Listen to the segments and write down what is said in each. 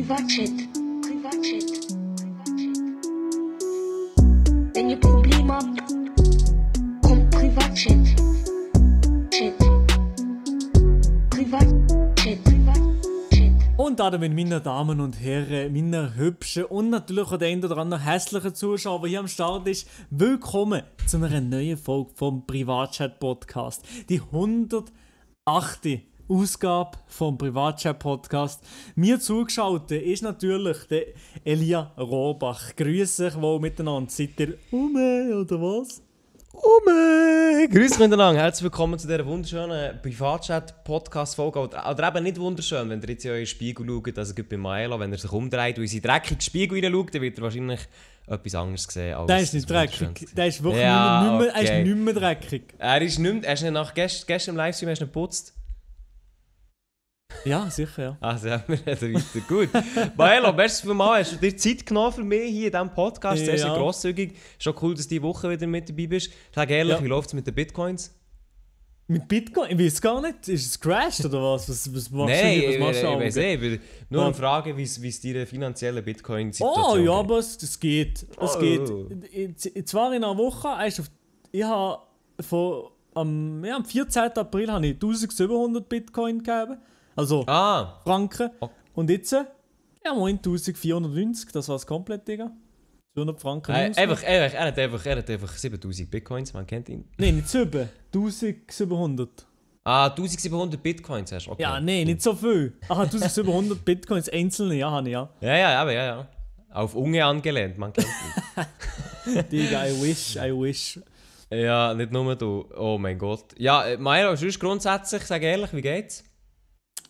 Privatchat. Privatchat. Wenn ihr Probleme habt, kommt Privatchat. Chat. Privatchat. Privatchat. Und damit, meine Damen und Herren, meine hübschen und natürlich auch den ein oder andere hässlichen Zuschauer, der hier am Start ist, willkommen zu einer neuen Folge vom Privatchat Podcast. Die 108. Ausgabe vom Privatchat-Podcast. Mir zugeschaltet ist natürlich der Elia Rohbach. Grüße euch wohl miteinander. Seid ihr ume oder was? Ume! Grüße euch miteinander. Herzlich willkommen zu dieser wunderschönen Privatchat-Podcast-Folge. Oder eben nicht wunderschön, wenn ihr jetzt in euren Spiegel schaut. Also gibt bei Maelo, wenn er sich umdreht und in seinen dreckigen Spiegel reinschaut, dann wird er wahrscheinlich etwas anderes gesehen. Als der ist nicht dreckig. Der ist wirklich ja, nicht, mehr, okay. er ist nicht mehr dreckig. Er ist nicht mehr, er ist nicht nach gestern, gestern im Livestream hast du nicht geputzt. Ja, sicher, ja. Also, ja, wir reden weiter. Gut. Maelo, merci vielmals. Hast du dir Zeit genommen für mich hier in diesem Podcast? Sehr, sehr ja. grosszügig. schon cool, dass du diese Woche wieder mit dabei bist. Sag ehrlich, ja. wie läuft es mit den Bitcoins? Mit Bitcoin? Ich weiß gar nicht. Ist es crashed oder was? Was, was machst Nein, du? Was machst ich, du ich weiß nicht. Eh, nur eine Frage, wie es deine finanziellen Bitcoin-Situation Oh ja, geht. aber es, es geht. Es oh. geht. Ich, zwar in einer Woche, also ich habe von, am, ja, am 14. April habe ich 1700 Bitcoin gegeben. Also ah. Franken. Und jetzt, ja, moin, 1490, das war es komplett, Digga. 200 Franken. Nein, einfach, einfach, er hat einfach, er hat einfach 7000 Bitcoins, man kennt ihn. Nein, nicht 7, 1700. Ah, 1700 Bitcoins hast du, okay. Ja, nein, nicht so viel. Ah, 1700 Bitcoins einzelne, ja, habe ich, ja. Ja, ja, aber ja, ja. Auf Unge angelehnt, man kennt ihn. Digga, I wish, I wish. Ja, nicht nur du. Oh mein Gott. Ja, äh, Mairo, sonst grundsätzlich, sag ehrlich, wie geht's?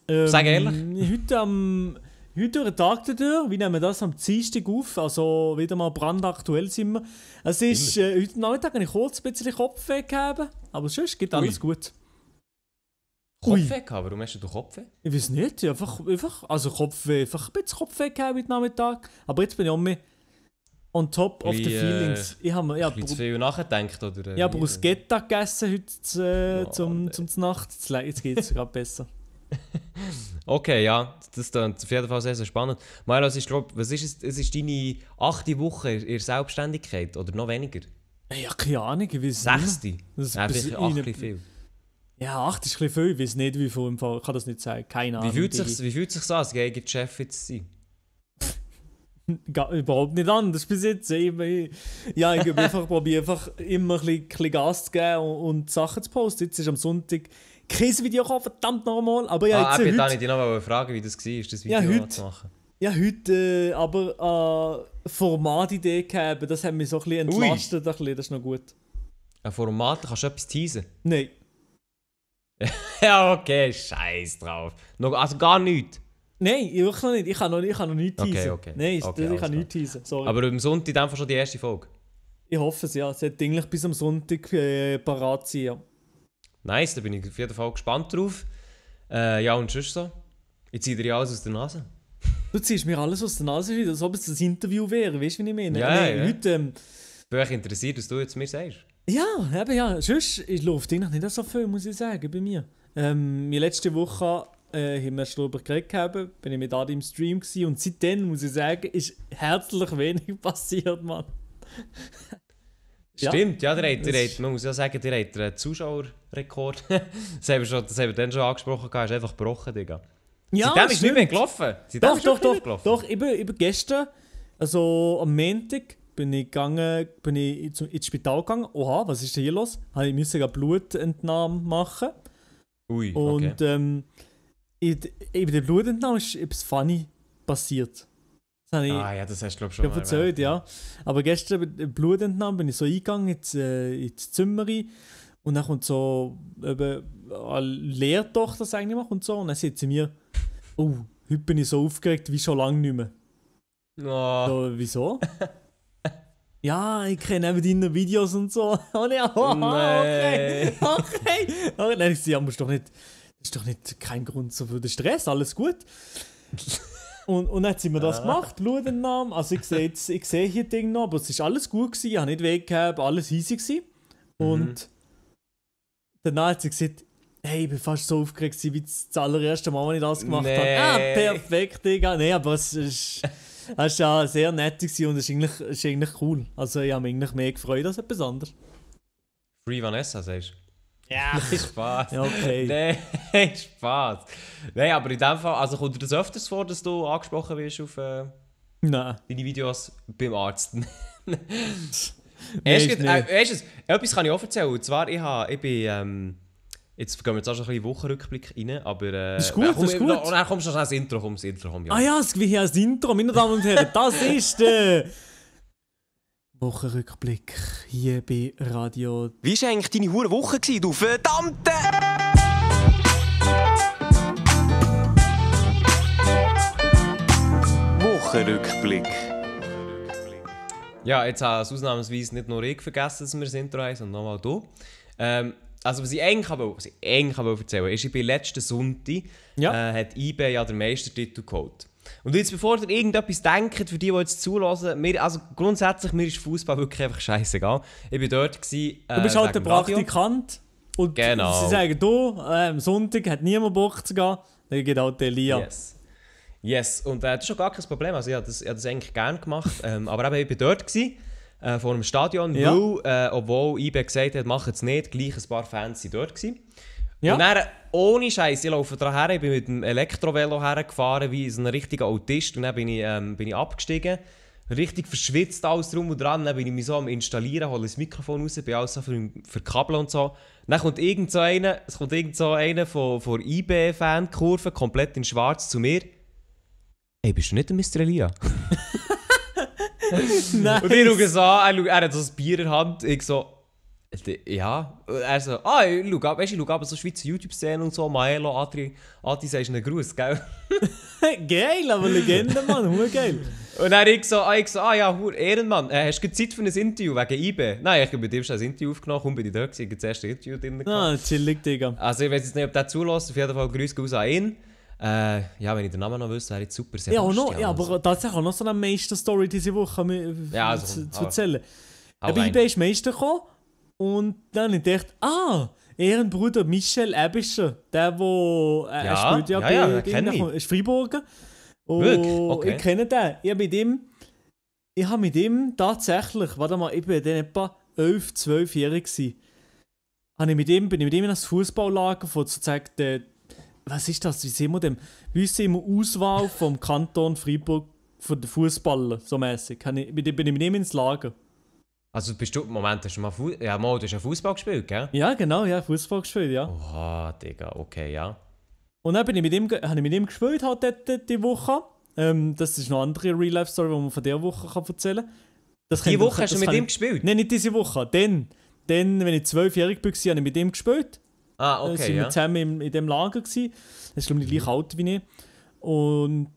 Ähm, Sag ehrlich. Heute am heute durch den Tag dadurch. Wir nehmen das am Dienstag auf, also wieder mal brandaktuell sind wir. Es ist, äh, heute Nachmittag habe ich kurz ein bisschen Kopfweh gehabt, aber sonst geht alles Ui. gut. Kopfweh gehabt? Warum hast du Kopfweh? Ich weiß nicht, einfach, einfach, also Kopfweh, einfach ein bisschen Kopfweh gehabt heute Nachmittag. Aber jetzt bin ich auch mehr on top of wie, the äh, feelings. Ich habe ja, zu viel nachgedacht, oder? Äh, habe äh, Bruschetta gegessen heute äh, oh, zum, zum, zum Nacht. Jetzt geht es gerade besser. okay, ja, das klingt auf jeden Fall sehr, sehr spannend. Milo, ich glaube, was ist es? Es ist deine achte Woche in der Selbstständigkeit oder noch weniger? Ja, keine Ahnung, ich weiß Sechste? Das ist ja, acht ein viel. Ja, acht ist ein viel, ich weiß nicht, wie viel im Fall, ich kann das nicht sagen, keine Ahnung. Wie fühlt es sich, sich an, als gegen Chef jetzt zu sein? überhaupt nicht anders bis jetzt. Ich, ich, ja, ich probiere einfach immer ein bisschen, ein bisschen Gas zu geben und, und Sachen zu posten. Jetzt ist am Sonntag kein Video gehabt, verdammt nochmal. Aber ja, ah, jetzt, äh, heute... ich dich noch mal fragen, wie das war, das Video ja, heute, zu machen. Ja, heute äh, aber äh, Formatidee gehabt, das hat mich so ein bisschen entlastet, ein bisschen, das ist noch gut. Ein Format, kannst du etwas teasen? Nein. ja, okay, scheiß drauf. also gar nichts? Nein, ich wirklich noch nicht. Ich kann noch, ich kann noch nichts okay, teasen. Okay, Nein, okay, das, ich kann nichts teasen, sorry. Aber am Sonntag dann schon die erste Folge? Ich hoffe es, ja. Es sollte eigentlich bis am Sonntag äh, parat sein, ja. Nice, da bin ich auf jeden Fall gespannt drauf. Äh, ja, und sonst so. Ich ziehe dir ja alles aus der Nase. Du ziehst mir alles aus der Nase wieder, als ob es ein Interview wäre, weißt du, wie ich meine? Ja, nee, ja. Leute, ähm, bin ich interessiert, was du jetzt mir sagst. Ja, eben ja. Sonst läuft eigentlich nicht so viel, muss ich sagen, bei mir. Ähm, meine letzte Woche äh, haben wir schon darüber geredet, bin ich mit Adi im Stream gewesen, und seitdem, muss ich sagen, ist herzlich wenig passiert, Mann. Stimmt, ja, der hat, der hat, man muss ja sagen, der hat einen Zuschauerrekord. das, haben wir schon, das haben wir dann schon angesprochen, ist einfach gebrochen, Digga. Ja, Seitdem ist nicht mehr gelaufen. Seitdem doch, doch, doch, gelaufen. doch. Ich bin, ich bin gestern, also am Montag, bin ich, gegangen, bin ich ins Spital gegangen. Oha, was ist denn hier los? ich musste eine Blutentnahme machen. Ui, Und okay. ähm, in, in der Blutentnahme ist etwas funny passiert. Das ich, ah ja, das hast du glaube schon ich mal erzählt, ja. Aber gestern bei Blutentnahme bin ich so eingegangen ins, äh, ins Zimmer rein, und dann kommt so eben, eine Lehrtochter, sag ich mal, und so und dann sieht sie mir, oh, heute bin ich so aufgeregt wie schon lange nicht mehr. Oh. So, wieso? ja, ich kenne eben deine Videos und so. und ja, oh, okay, okay. Und dann ich sie, ja, muss doch nicht, das ist doch nicht kein Grund für den Stress, alles gut. Und, und dann haben wir das gemacht, schau den Namen. Also ich sehe, jetzt, ich sehe hier Ding noch, aber es war alles gut gewesen, ich habe nicht weggehabt, alles easy gewesen. Und mhm. danach hat sie gesagt, hey, ich bin fast so aufgeregt wie das allererste Mal, als ich das gemacht nee. habe. Ah, perfekt, Digga. Nein, aber es Es war ja sehr nett und es ist eigentlich, ist eigentlich cool. Also ich habe mich eigentlich mehr gefreut als etwas anderes. Free Vanessa, sagst du? Ja, Spaß. okay. Nein, Spaß. Nein, aber in dem Fall, also kommt dir das öfters vor, dass du angesprochen wirst auf äh, Nein. deine Videos beim Arzt? Äh, weißt du, äh, etwas kann ich auch erzählen. Und zwar, ich, hab, ich bin. Ähm, jetzt gehen wir jetzt auch schon ein bisschen Wochenrückblick rein, aber. Äh, das ist gut, komm, das ist gut. Und dann kommst du schon ins Intro, komm, Intro, komm, ja. Ah ja, wie ein Intro, meine Damen und Herren, das ist. Äh, Wochenrückblick hier bei Radio. Wie war eigentlich deine hohe Woche, du verdammte? Wochenrückblick. Ja, jetzt habe ich es ausnahmsweise nicht nur ich vergessen, dass wir das Intro sondern nochmal du. Ähm, also was ich eigentlich, habe, was ich eigentlich habe erzählen wollte, ist, ich bin letzten Sonntag, ja. äh, hat eBay ja den Meistertitel geholt. Und jetzt, bevor ihr irgendetwas denkt, für die, die jetzt zulassen, mir, also grundsätzlich, mir ist Fußball wirklich einfach scheißegal. Ich bin dort. Gewesen, äh, du bist halt der Praktikant. Und genau. sie sagen, du, äh, am Sonntag hat niemand Bock zu gehen, dann geht halt der Elia. Yes. Yes, und äh, das ist schon gar kein Problem. Also, ich habe das, hab das eigentlich gerne gemacht. ähm, aber eben, ich war dort gewesen, äh, vor dem Stadion, ja. weil, äh, obwohl eBay gesagt hat, mach es nicht, gleich ein paar Fans waren dort. Gewesen. Ja. Und dann, ohne Scheiß, ich laufe da her, ich bin mit dem Elektrovelo hergefahren, wie so ein richtiger Autist. Und dann bin ich, ähm, bin ich abgestiegen, richtig verschwitzt alles drum und dran. Dann bin ich mich so am Installieren, hole das Mikrofon raus, bin alles so für, für Kabel und so. Dann kommt irgend so einer, es kommt irgend so einer von, von IB-Fan-Kurve, komplett in schwarz zu mir. Ey, bist du nicht der Mr. Elia? nice. Und ich schaue so an, er, er hat so ein Bier in der Hand, ich so... Äh, ja, also, ah, ich schaue, weißt, ich schau aber so Schweizer youtube szenen und so, Maelo, Adri, Adi, sagst du einen Gruß, gell? geil, aber Legende, Mann, hu geil. Und dann ich so, ah, ich so, ah ja, hur, Ehrenmann, äh, hast du Zeit für ein Interview wegen IB? Nein, ich bin dir schon ein Interview aufgenommen, komm, bin ich da gewesen, ich das erste Interview drin. Ah, chillig, Digga. Also ich weiß jetzt nicht, ob der zulässt, auf jeden Fall Grüße raus an ihn. Äh, ja, wenn ich den Namen noch wüsste, wäre ich super. Sehr ja, auch noch, ja, aber so. tatsächlich auch noch so eine Meisterstory diese Woche ja, äh, also, zu, zu erzählen. Aber IB ist Meister gekommen. Und dann ich dachte, ah, Ehrenbruder Michel Ebischer, der, wo äh, ja, er spielt ja, ja, ja gegen ich. Ist Freiburger. Wirklich? Okay. Ich kenne den. Ich habe mit ihm, ich habe mit ihm tatsächlich, warte mal, ich bin dann etwa 11, 12 Jahre gewesen. Habe ich mit ihm, bin ich mit ihm in das Fußballlager von sozusagen der, was ist das, wie sehen wir dem? Wie sehen wir Auswahl vom Kanton Freiburg von den Fußballern, so mäßig. Bin ich mit ihm ins Lager. Also bist du, Moment, hast du mal, Fu ja, mal, du hast Fußball gespielt, gell? Ja, genau, ja, Fußball gespielt, ja. Oha, Digga, okay, ja. Und dann bin ich mit ihm, habe ich mit ihm gespielt halt dort, die Woche. Ähm, das ist noch eine andere Real-Life-Story, die man von dieser Woche kann erzählen kann. Das die Woche hast du mit ihm gespielt? Nein, nicht diese Woche. Dann, dann wenn ich zwölfjährig war, habe ich mit ihm gespielt. Ah, okay, Dann äh, sind ja. wir zusammen in, in dem Lager. Er ist, glaube ich, gleich alt wie ich. Und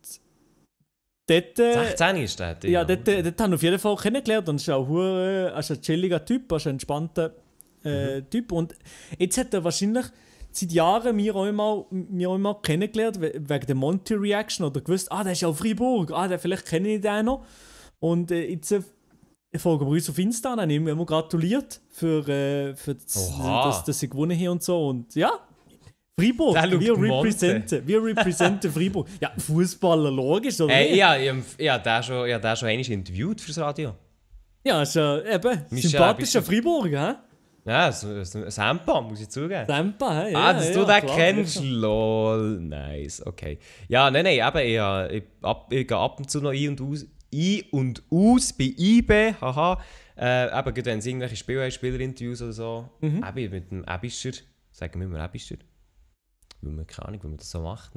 dort... 16 äh, ist der, ja. Ja, dort, äh, dort habe ich auf jeden Fall kennengelernt und ist auch ein, äh, also ein chilliger Typ, also ein entspannter äh, mhm. Typ. Und jetzt hat er wahrscheinlich seit Jahren mir auch auch immer kennengelernt, wegen der Monty-Reaction oder gewusst, ah, der ist ja auf Freiburg, ah, der, vielleicht kenne ich den noch. Und äh, jetzt... Äh, ich folge bei uns auf Insta, dann haben ihm gratuliert für, äh, für das, dass, dass sie gewonnen haben und so. Und ja, Fribourg, da wir representen, wir representen Freiburg. Ja, Fußballer, logisch, oder? Äh, ja, ich, habe den schon, ich schon einmal interviewt fürs Radio. Ja, ist ja eben Michel, sympathischer Fribourg, hä? Ja, Sampa, muss ich zugeben. Sampa, ah, ja. Ah, dass ja, du ja, den klar, kennst, klar. lol. Nice, okay. Ja, nein, nein, eben, ich, äh, ich, ab, ich gehe ab und zu noch ein und aus, ein und aus bei IB, haha. Äh, eben, wenn es irgendwelche Spiel Spielerinterviews oder so, mhm. eben mit dem Ebischer, sagen wir mal Ebischer weil man, keine Ahnung, weil man das so macht.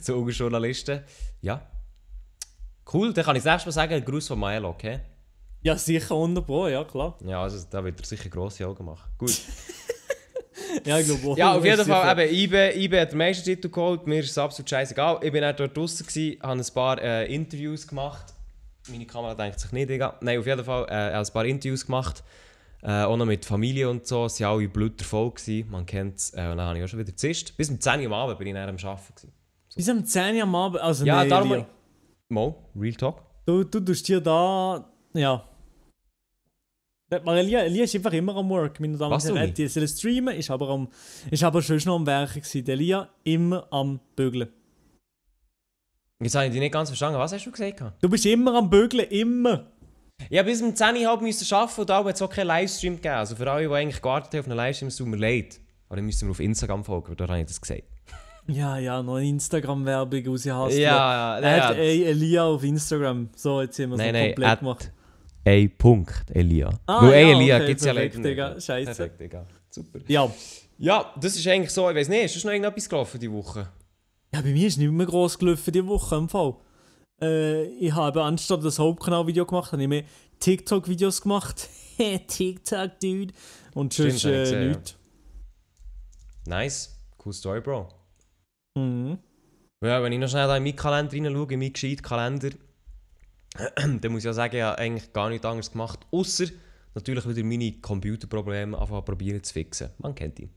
so Journalisten. Ja. Cool, dann kann ich das nächste Mal sagen, Gruß von Maelo, okay? Ja, sicher, 100 ja klar. Ja, also da wird er sicher grosse Augen machen. Gut. ja, ich glaube Ja, auf jeden Fall, eben, IBE, IBE hat den Meistertitel geholt, mir ist es absolut scheißegal. Ich bin auch dort draußen, habe ein paar äh, Interviews gemacht. Meine Kamera denkt sich nicht, egal. Nein, auf jeden Fall, äh, habe ein paar Interviews gemacht. Äh, auch noch mit Familie und so, es waren alle blöder voll. Gewesen. Man kennt es. Äh, und dann habe ich auch schon wieder zischt. Bis um 10 Uhr am Abend bin ich dann am Arbeiten. So. Bis um 10 Uhr am Abend? Also ja, nee, darum... Ja. Mal, Real Talk. Du, du tust hier da... Ja. Marelia äh, Elia ist einfach immer am Work, meine Damen und Herren. Die sollen streamen, ist aber, am, ist aber schon noch am Werken gewesen. Elia immer am Bögeln. Jetzt habe ich dich nicht ganz verstanden. Was hast du gesagt? Du bist immer am Bögeln, immer. Ja, bis um 10 Uhr halb müssen arbeiten und da hat es auch keinen Livestream gegeben. Also für alle, die eigentlich gewartet haben auf einen Livestream, es tut mir leid. Aber dann müssen wir auf Instagram folgen, weil da habe ich das gesagt. Ja, ja, noch eine Instagram-Werbung raushassen. Ja, ja. Er hat ja. E- Elia auf Instagram. So, jetzt haben wir es nein, nein, komplett gemacht. Ein Punkt, Elia. Ah, Weil ja, Elia okay, gibt es ja leider Digga. Scheiße. Perfekt, Digga. Super. Ja. Ja, das ist eigentlich so. Ich weiß nicht, ist noch irgendetwas gelaufen diese Woche? Ja, bei mir ist nicht mehr groß gelaufen diese Woche im Fall. Äh, ich habe anstatt das Hauptkanal-Video gemacht, habe ich mehr TikTok-Videos gemacht. TikTok, Dude. Und tschüss, Stimmt, äh, ja. Nice. Cool Story, Bro. Mhm. Ja, wenn ich noch schnell in meinen Kalender reinschaue, in meinen gescheiten Kalender, dann muss ich ja sagen, ich habe eigentlich gar nichts anderes gemacht, außer natürlich wieder meine Computerprobleme einfach probieren zu fixen. Man kennt ihn.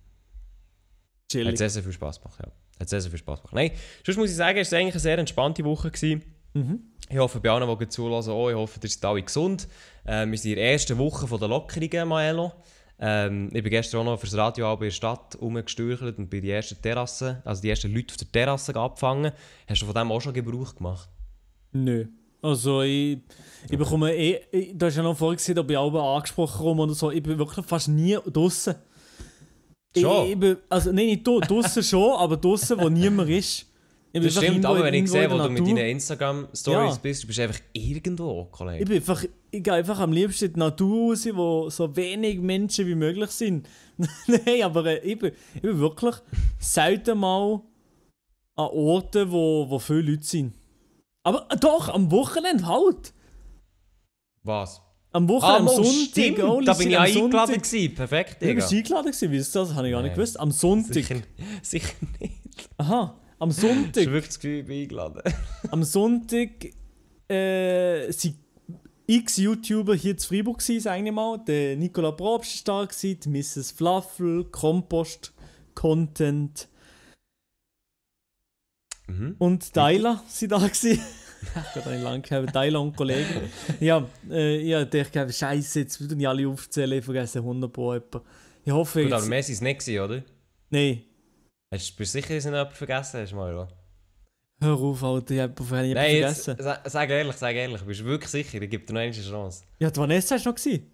Chillig. Hat sehr, sehr viel Spaß gemacht, ja. Hat sehr, sehr viel Spaß gemacht. Nein, sonst muss ich sagen, es war eigentlich eine sehr entspannte Woche. Gewesen. Mhm. Ich hoffe, bei allen, die zulassen, auch, ich hoffe, ihr seid alle gesund. Ähm, wir sind in der ersten Woche von der Lockerungen, Maelo. Ähm, ich bin gestern auch noch fürs Radio in der Stadt rumgestürchelt und bin die ersten Terrassen, also die ersten Leute auf der Terrasse abgefangen. Hast du von dem auch schon Gebrauch gemacht? Nö. Also ich, ich bekomme eh, ich, eh, du hast ja noch vorhin gesehen, ob ich auch angesprochen habe oder so, ich bin wirklich fast nie draußen. Schon? Ich, ich bin, also nein, nicht draußen schon, aber draußen, wo niemand ist das stimmt, aber wenn ich sehe, wo du mit deinen Instagram-Stories ja. bist, du bist einfach irgendwo, Kollege. Ich, bin einfach, ich gehe einfach am liebsten in die Natur raus, wo so wenig Menschen wie möglich sind. Nein, aber äh, ich, bin, ich bin wirklich selten mal an Orten, wo, wo viele Leute sind. Aber äh, doch, am Wochenende halt. Was? Am Wochenende, ah, am Sonntag. oh, da bin ich auch eingeladen gewesen. Perfekt, Digga. Du bist eingeladen gewesen, weißt du das? Habe ich gar nicht Nein. gewusst. Am Sonntag. Sicher, sicher nicht. Aha am Sonntag. Ich wirklich eingeladen. am Sonntag äh, sind x YouTuber hier zu Freiburg gewesen, mal. Der Nicola Probst war da, Mrs. Fluffel, Kompost, Content. Mhm. Und Tyler sind da ich habe lang gehabt, Tyler und Kollegen. ja, äh, ja, ich dachte, Scheiße, jetzt würde ich alle aufzählen, ich vergesse 100 Pro jemanden. Ich hoffe Gut, aber Messi ist nicht, oder? Nein, Hast du sicher, dass du noch jemanden vergessen hast, Mario? Hör auf, Alter, ich habe auf jeden Nein, vergessen. Sag, sag ehrlich, sag ehrlich, bist du wirklich sicher? Ich gebe dir noch eine Chance. Ja, die Vanessa war noch gesehen.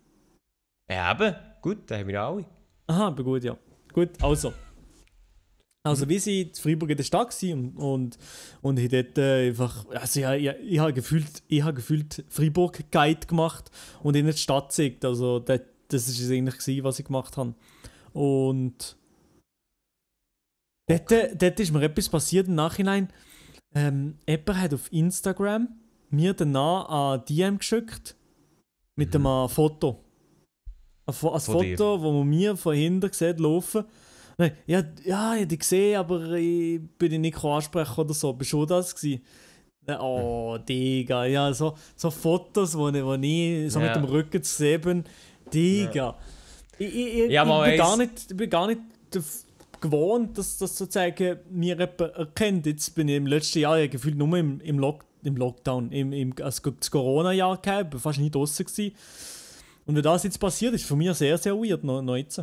Ja, eben. Gut, dann haben wir alle. Aha, aber gut, ja. Gut, also. Also, wir waren in Freiburg in der Stadt und, und, und ich dort äh, einfach. Also, ich, ich, ich habe gefühlt, ich gefühlt Freiburg-Guide gemacht und in der Stadt gezeigt. Also, das, das ist es eigentlich, gewesen, was ich gemacht habe. Und Dort, äh, dort ist mir etwas passiert im Nachhinein. Ähm, jemand hat auf Instagram mir danach ein DM geschickt mit mhm. einem Foto. Ein, Fo ein Foto, dir. wo man mir von hinten sieht, laufen. Nein, ja, ja, ich habe gesehen, aber ich bin ich nicht ansprechen oder so. Bist du das gewesen? Oh, mhm. Digga, ja, so, so Fotos, wo, wo ich so ja. mit dem Rücken zu sehen bin. Digga. Ja. Ich, ich, ja, ich bin, gar nicht, bin gar nicht gewohnt, dass, dass sozusagen mir jemand erkennt. Jetzt bin ich im letzten Jahr ja gefühlt nur im, im, Lock, im Lockdown, im, im, also das Corona-Jahr gehabt, bin fast nie draußen gewesen. Und wenn das jetzt passiert, ist für mich sehr, sehr weird, noch, noch jetzt.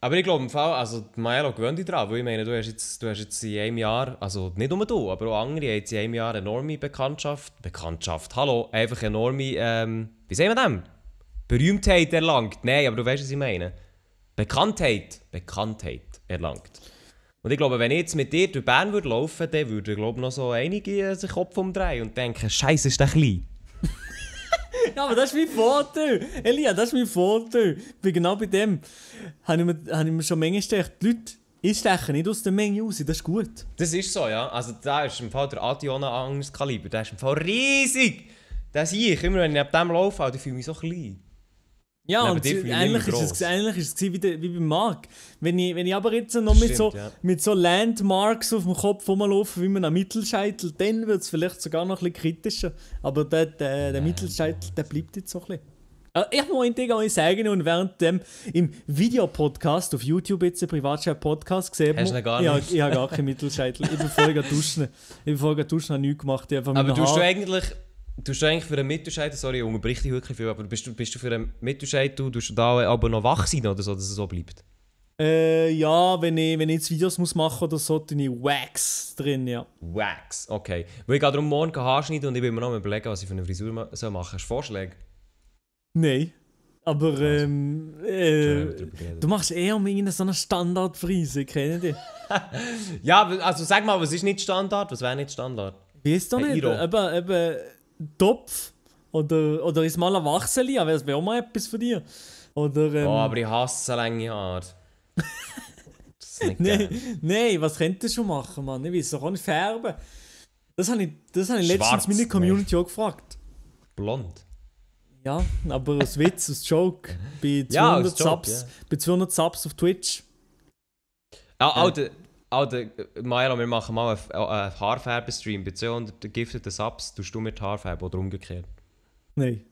Aber ich glaube, im Fall, also Maelo gewöhnt dich daran, weil ich meine, du hast, jetzt, du hast jetzt in einem Jahr, also nicht nur du, aber auch andere haben jetzt in einem Jahr enorme Bekanntschaft, Bekanntschaft, hallo, einfach enorme, ähm, wie sagen wir das? Berühmtheit erlangt. Nein, aber du weißt, was ich meine. Bekanntheit. Bekanntheit erlangt. Und ich glaube, wenn ich jetzt mit dir durch Bern würde laufen würde, dann würden glaube noch so einige sich Kopf umdrehen und denken, Scheiße, ist der klein. ja, aber das ist mein Vorteil. Elia, das ist mein Vorteil. Bin genau bei dem habe ich mir, habe ich mir schon Menge gedacht, die Leute, ich steche nicht aus der Menge raus, das ist gut. Das ist so, ja. Also da ist im Fall der Adiona anderes Kaliber, der ist im Fall riesig. Das sehe ich immer, wenn ich ab dem laufe, ich fühle mich so klein. Ja, und ähnlich, ist es, ähnlich ist es wie, der, wie beim Mark. Wenn ich, wenn ich aber jetzt noch mit, Stimmt, so, ja. mit so Landmarks auf dem Kopf rumlaufe, wie man am Mittelscheitel, dann wird es vielleicht sogar noch ein bisschen kritischer. Aber der, der, der Mittelscheitel, der bleibt jetzt so ein bisschen. Ah, ich wollte euch sagen, und während dem im Videopodcast auf YouTube jetzt einen Privatschau-Podcast gesehen habe, du Ich, ich habe gar keinen Mittelscheitel. Ich bin vorher duschen. Ich bin vorher duschen, habe nichts gemacht. Aber tust du eigentlich Tust du eigentlich für einen Mitentscheid, sorry, ich unterbreche dich wirklich viel, aber bist du, bist du für einen Mitentscheid, du da aber noch wach sein oder so, dass es so bleibt? Äh, ja, wenn ich, wenn ich jetzt Videos muss machen oder so, dann ich Wax drin, ja. Wax, okay. Weil ich gehe darum morgen Haarschneiden und ich bin mir noch überlegen, was ich für eine Frisur ma soll machen soll. Hast du Vorschläge? Nein. Aber also, ähm, äh, du machst eher um irgendeine so eine Standardfrise, kennen die? ja, also sag mal, was ist nicht Standard? Was wäre nicht Standard? Weißt du hey, nicht? Aber, aber Topf oder, oder ist mal ein Wachseli, aber das wäre auch mal etwas für dir. Oder, ähm, oh, aber ich hasse lange Haare. Nein, nee, was könnt ihr schon machen, Mann? Ich weiß so kann ich färben. Das habe ich, das habe ich letztens meine Community auch gefragt. Blond? Ja, aber aus Witz, aus Joke. Bei 200, ja, Subs, Joke, yeah. bei 200 Subs auf Twitch. Ah, oh, Alter, Alter, ah, äh, Maja, wir machen mal einen, äh, Haarfärbestream. Bei 200 gifteten Subs tust du mir die Haarfärbe oder umgekehrt? Nein.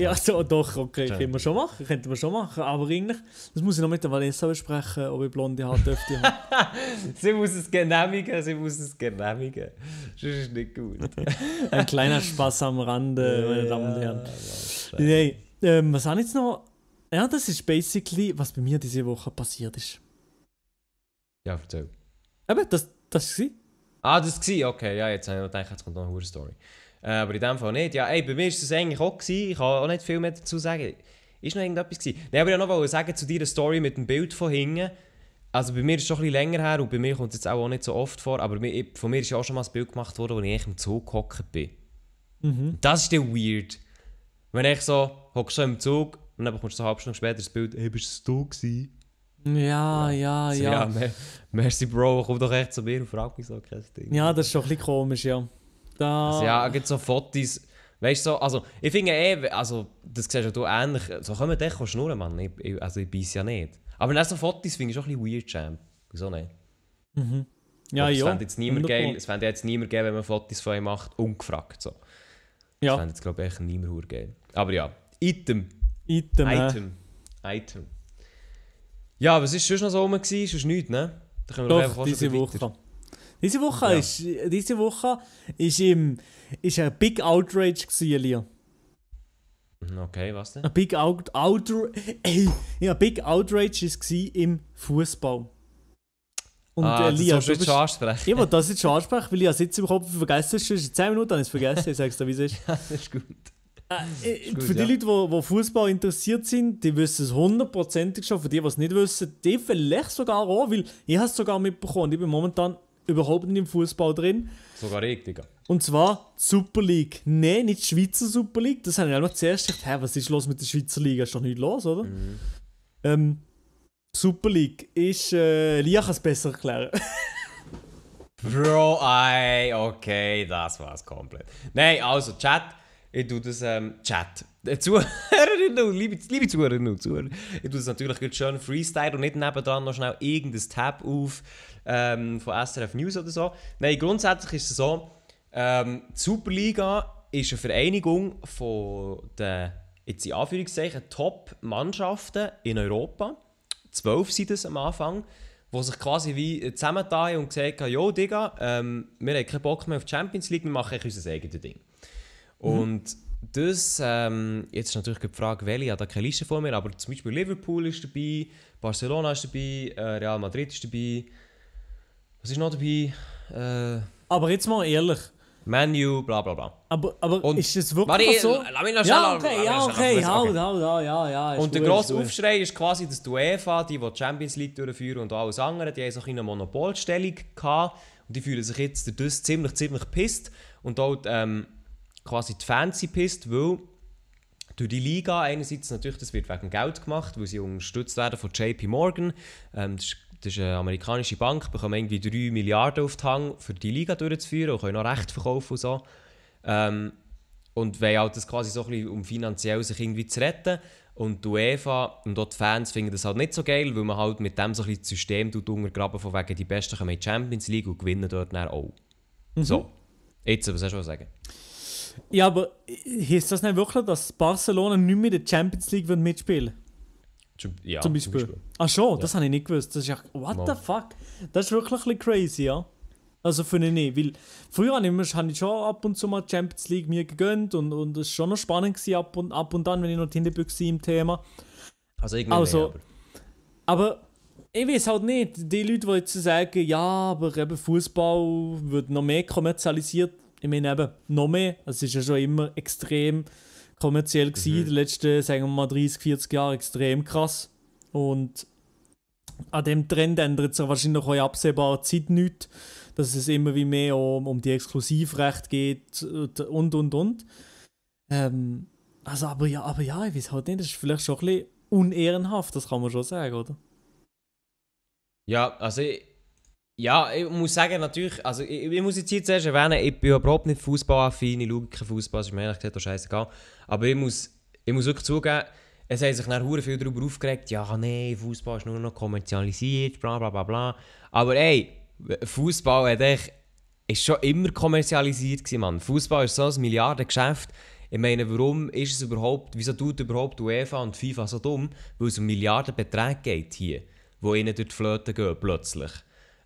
Ja, so, doch, okay, ja. können wir schon machen, könnten wir schon machen, aber eigentlich, das muss ich noch mit der Valessa besprechen, ob ich blonde Haare dürfte haben. sie muss es genehmigen, sie muss es genehmigen, das ist nicht gut. Ein kleiner Spaß am Rande, meine Damen und Herren. Ja, Nein, ähm, was ich jetzt noch? Ja, das ist basically, was bei mir diese Woche passiert ist. Ja, erzähl. Eben, das, das war Ah, das war Okay, ja, jetzt habe ich gedacht, jetzt kommt noch eine Story. Äh, aber in dem Fall nicht. Ja, ey, bei mir war das eigentlich auch. Gewesen. Ich kann auch nicht viel mehr dazu sagen. Ist noch irgendetwas gewesen? Nein, aber ich wollte noch sagen zu deiner Story mit dem Bild von hinten. Also bei mir ist es schon ein bisschen länger her und bei mir kommt es jetzt auch nicht so oft vor, aber von mir ist ja auch schon mal ein Bild gemacht worden, wo ich im Zug gehockt bin. Mhm. Das ist ja weird. Wenn ich so, hockst so im Zug und dann bekommst du so eine halbe Stunde später das Bild, hey, bist du da gewesen? Ja, ja, ja. Also, ja. merci, Bro, komm doch echt zu mir und frag mich so kein Ding. Ja, das ist schon ein bisschen komisch, ja. Da... Also, ja, gibt so Fotos. Weißt du, so, also ich finde eh, also das siehst du ähnlich, so kommen dich schnurren, Mann. Ich, ich, also ich beiß ja nicht. Aber nach so Fotos finde ich schon ein bisschen weird, Champ. Wieso nicht? Mhm. Ja, ja. Es fände jetzt niemand geil, es fände jetzt niemand geil, wenn man Fotos von ihm macht, ungefragt. So. Ja. Das fände jetzt, glaube ich, echt niemand geil. Aber ja, Item. Item. Item. Äh. Item. Ja, was ist sonst noch so rum? Gewesen? Sonst nichts, ne? Da können wir Doch, diese Woche. Diese Woche ja. ist, diese Woche ist, im, ist ein Big Outrage gewesen, Lia. Okay, was denn? Ein Big Out, Outrage, ey, ja, Big Outrage ist gewesen im Fußball. Und ah, äh, Lia, das du jetzt schon ansprechen. Ja, das jetzt schon ansprechen, weil ich es jetzt im Kopf vergessen habe. Es ist 10 Minuten, habe ich es vergessen. Ich sage dir, wie es ist. ja, das ist gut. Äh, äh, gut, für die ja. Leute, die, die Fußball interessiert sind, die wissen es hundertprozentig schon. Für die, die es nicht wissen, die vielleicht sogar auch, weil ich es sogar mitbekommen. Ich bin momentan überhaupt nicht im Fußball drin. Sogar ich, Digga. Und zwar die Super League. Nein, nicht die Schweizer Super League. Das habe ich einfach zuerst gedacht, hey, was ist los mit der Schweizer Liga? Ist doch nichts los, oder? Mhm. Ähm, Super League ist. Äh, Lia kann es besser erklären. Bro, ey, okay, das war's komplett. Nein, also Chat, ich tue das ähm, Chat. Äh, Zuhörerinnen und liebe, liebe Zuhörerinnen und Zuhörer. Ich tue das natürlich schön Freestyle und nicht nebendran noch schnell irgendein Tab auf ähm, von SRF News oder so. Nein, grundsätzlich ist es so, ähm, die Superliga ist eine Vereinigung von den, jetzt in Anführungszeichen, Top-Mannschaften in Europa. Zwölf sind es am Anfang die sich quasi wie zusammengetan und gesagt haben, jo Digga, ähm, wir haben keinen Bock mehr auf die Champions League, wir machen unser eigenes Ding. Mhm. Und das, ähm, jetzt ist natürlich die Frage, welche, ich habe da keine Liste vor mir, aber zum Beispiel Liverpool ist dabei, Barcelona ist dabei, äh, Real Madrid ist dabei. Was ist noch dabei? Äh, aber jetzt mal ehrlich. Menu, bla bla bla. Aber, aber und ist das wirklich Marie, so? Lass mich noch ja, okay, schnell, ja, okay, okay, halt, halt, ja, ja, ja. Und der grosse Aufschrei ist quasi, dass die UEFA, die, die Champions League durchführen und alles andere, die haben so eine Monopolstellung gehabt und die fühlen sich jetzt durch das ziemlich, ziemlich pisst und dort, ähm, quasi die Fans pisst, weil durch die Liga einerseits natürlich, das wird wegen Geld gemacht, weil sie unterstützt werden von JP Morgan. Ähm, das, ist, das, ist, eine amerikanische Bank, bekommen irgendwie 3 Milliarden auf den Hang, für die Liga durchzuführen und können auch Recht verkaufen und so. Ähm, und wollen halt das quasi so ein bisschen, um finanziell sich irgendwie zu retten. Und die UEFA und dort die Fans finden das halt nicht so geil, weil man halt mit dem so ein bisschen System untergraben von wegen die Besten kommen in die Champions League und gewinnen dort dann auch. Mhm. So, jetzt, was hast du was sagen? Ja, aber heißt das nicht wirklich, dass Barcelona nicht mehr in der Champions League mitspielen wird? Ja, zum Beispiel. Zum Beispiel. Ach schon, ja. das habe ich nicht gewusst. Das ist ja, what no. the fuck? Das ist wirklich ein bisschen crazy, ja. Also für mich nicht, weil früher habe ich, hab schon ab und zu mal Champions League mir gegönnt und es und war schon noch spannend gewesen, ab und, ab und an, wenn ich noch hinten war im Thema. Also irgendwie also, mehr, aber... aber ich weiß halt nicht, die Leute, die jetzt sagen, ja, aber eben Fußball wird noch mehr kommerzialisiert, ich meine eben, noch mehr. Es ist ja schon immer extrem kommerziell mhm. gewesen, mhm. die letzten, sagen wir mal, 30, 40 Jahre extrem krass. Und an dem Trend ändert sich wahrscheinlich auch in absehbarer Zeit nichts, dass es immer wie mehr um, um die Exklusivrechte geht und und und. Ähm, also, aber ja, aber ja, ich weiß halt nicht, das ist vielleicht schon ein bisschen unehrenhaft, das kann man schon sagen, oder? Ja, also ich, ja, ich muss sagen, natürlich, also ich, ich muss jetzt hier zuerst erwähnen, ich bin überhaupt nicht fußballaffin, ich schaue keinen Fußball, das ist mir ehrlich gesagt scheißegal. Aber ich muss, ich muss wirklich zugeben, es haben sich nachher viel darüber aufgeregt, ja, nein, Fußball ist nur noch kommerzialisiert, bla bla bla bla. Aber ey, Fußball hat echt, ist schon immer kommerzialisiert gewesen, Mann. Fußball ist so ein Milliardengeschäft. Ich meine, warum ist es überhaupt, wieso tut überhaupt UEFA und FIFA so dumm? Weil es um Milliardenbeträge geht hier, wo ihnen dort flöten gehen plötzlich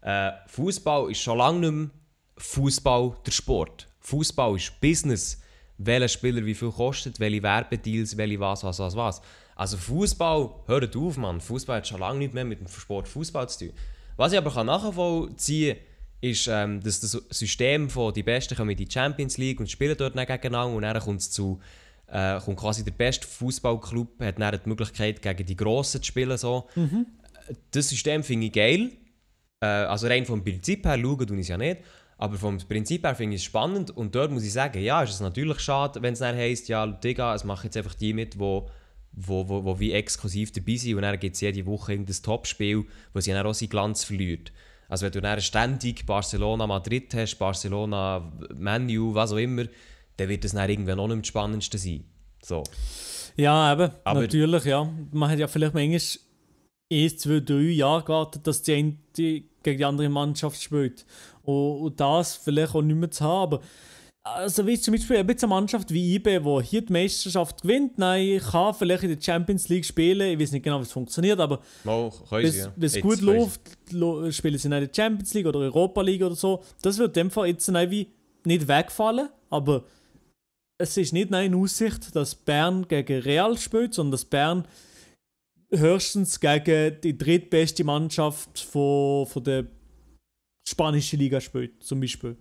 äh, Fußball ist schon lange nicht mehr Fußball der Sport. Fußball ist Business. Welcher Spieler wie viel kostet, welche Werbedeals, welche was, was, was, was. Also Fußball, hört auf, Mann. Fußball hat schon lange nicht mehr mit dem Sport Fußball zu tun. Was ich aber kann nachvollziehen kann, ist, ähm, dass das System von die Besten kommen in die Champions League und spielen dort dann gegeneinander und dann kommt es zu äh, kommt quasi der beste Fußballclub hat dann die Möglichkeit gegen die Grossen zu spielen so. Mhm. Das System finde ich geil. Äh, also rein vom Prinzip her schauen tun ich es ja nicht. Aber vom Prinzip her finde ich es spannend und dort muss ich sagen, ja, ist es natürlich schade, wenn es dann heisst, ja, Digga, es machen jetzt einfach die mit, wo wo, wo, wo wie exklusiv dabei sind und dann gibt es jede Woche irgendein Topspiel, wo sie dann auch seinen Glanz verliert. Also wenn du dann ständig Barcelona-Madrid hast, Barcelona-Menu, was auch immer, dann wird es dann irgendwann auch nicht das Spannendste sein. So. Ja, eben, Aber natürlich, ja. Man hat ja vielleicht manchmal 1, zwei, drei Jahre gewartet, dass die eine gegen die andere Mannschaft spielt. Und, und das vielleicht auch nicht mehr zu haben. Aber also wie zum Beispiel eine Mannschaft wie IB, die hier die Meisterschaft gewinnt, nein, kann vielleicht in der Champions League spielen, ich weiß nicht genau, wie es funktioniert, aber oh, wenn ja. es gut läuft, spielen sie in der Champions League oder Europa League oder so, das wird in dem Fall jetzt wie nicht wegfallen, aber es ist nicht eine Aussicht, dass Bern gegen Real spielt, sondern dass Bern höchstens gegen die drittbeste Mannschaft von, von der spanischen Liga spielt, zum Beispiel.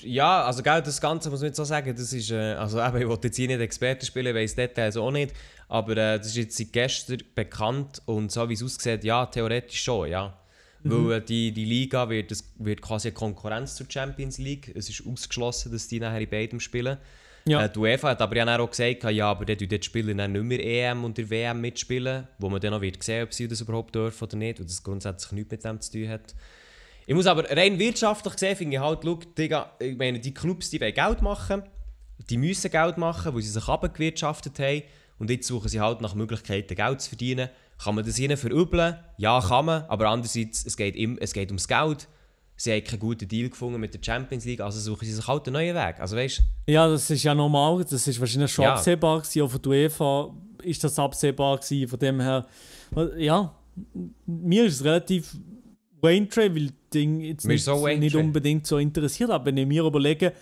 Ja, also gell, das Ganze muss man jetzt so sagen, das ist, äh, also eben, ich wollte jetzt hier nicht Experten spielen, weiß Details auch nicht, aber äh, das ist jetzt seit gestern bekannt und so wie es aussieht, ja, theoretisch schon, ja. Mhm. Weil äh, die, die Liga wird, das wird quasi eine Konkurrenz zur Champions League, es ist ausgeschlossen, dass die nachher in beidem spielen. Ja. Äh, die UEFA hat aber ja auch gesagt, ah, ja, aber dann dürfen die Spieler dann nicht mehr EM und der WM mitspielen, wo man dann noch wird sehen, ob sie das überhaupt dürfen oder nicht, weil das grundsätzlich nichts mit dem zu tun hat. Ich muss aber rein wirtschaftlich sehen, finde ich halt, schau, Digga, ich meine, die Clubs, die wollen Geld machen, die müssen Geld machen, weil sie sich abgewirtschaftet haben und jetzt suchen sie halt nach Möglichkeiten, Geld zu verdienen. Kann man das ihnen verübeln? Ja, kann man, aber andererseits, es geht, im, es geht ums Geld sie haben keinen guten Deal gefunden mit der Champions League, also suchen sie sich halt einen neuen Weg. Also, weißt, ja, das ist ja normal, das ist wahrscheinlich schon ja. absehbar gewesen, auch von der UEFA ist das absehbar gewesen, von dem her, ja, mir ist es relativ Wayne Train, weil Ding jetzt nicht, so nicht unbedingt so interessiert, aber wenn ich mir überlege,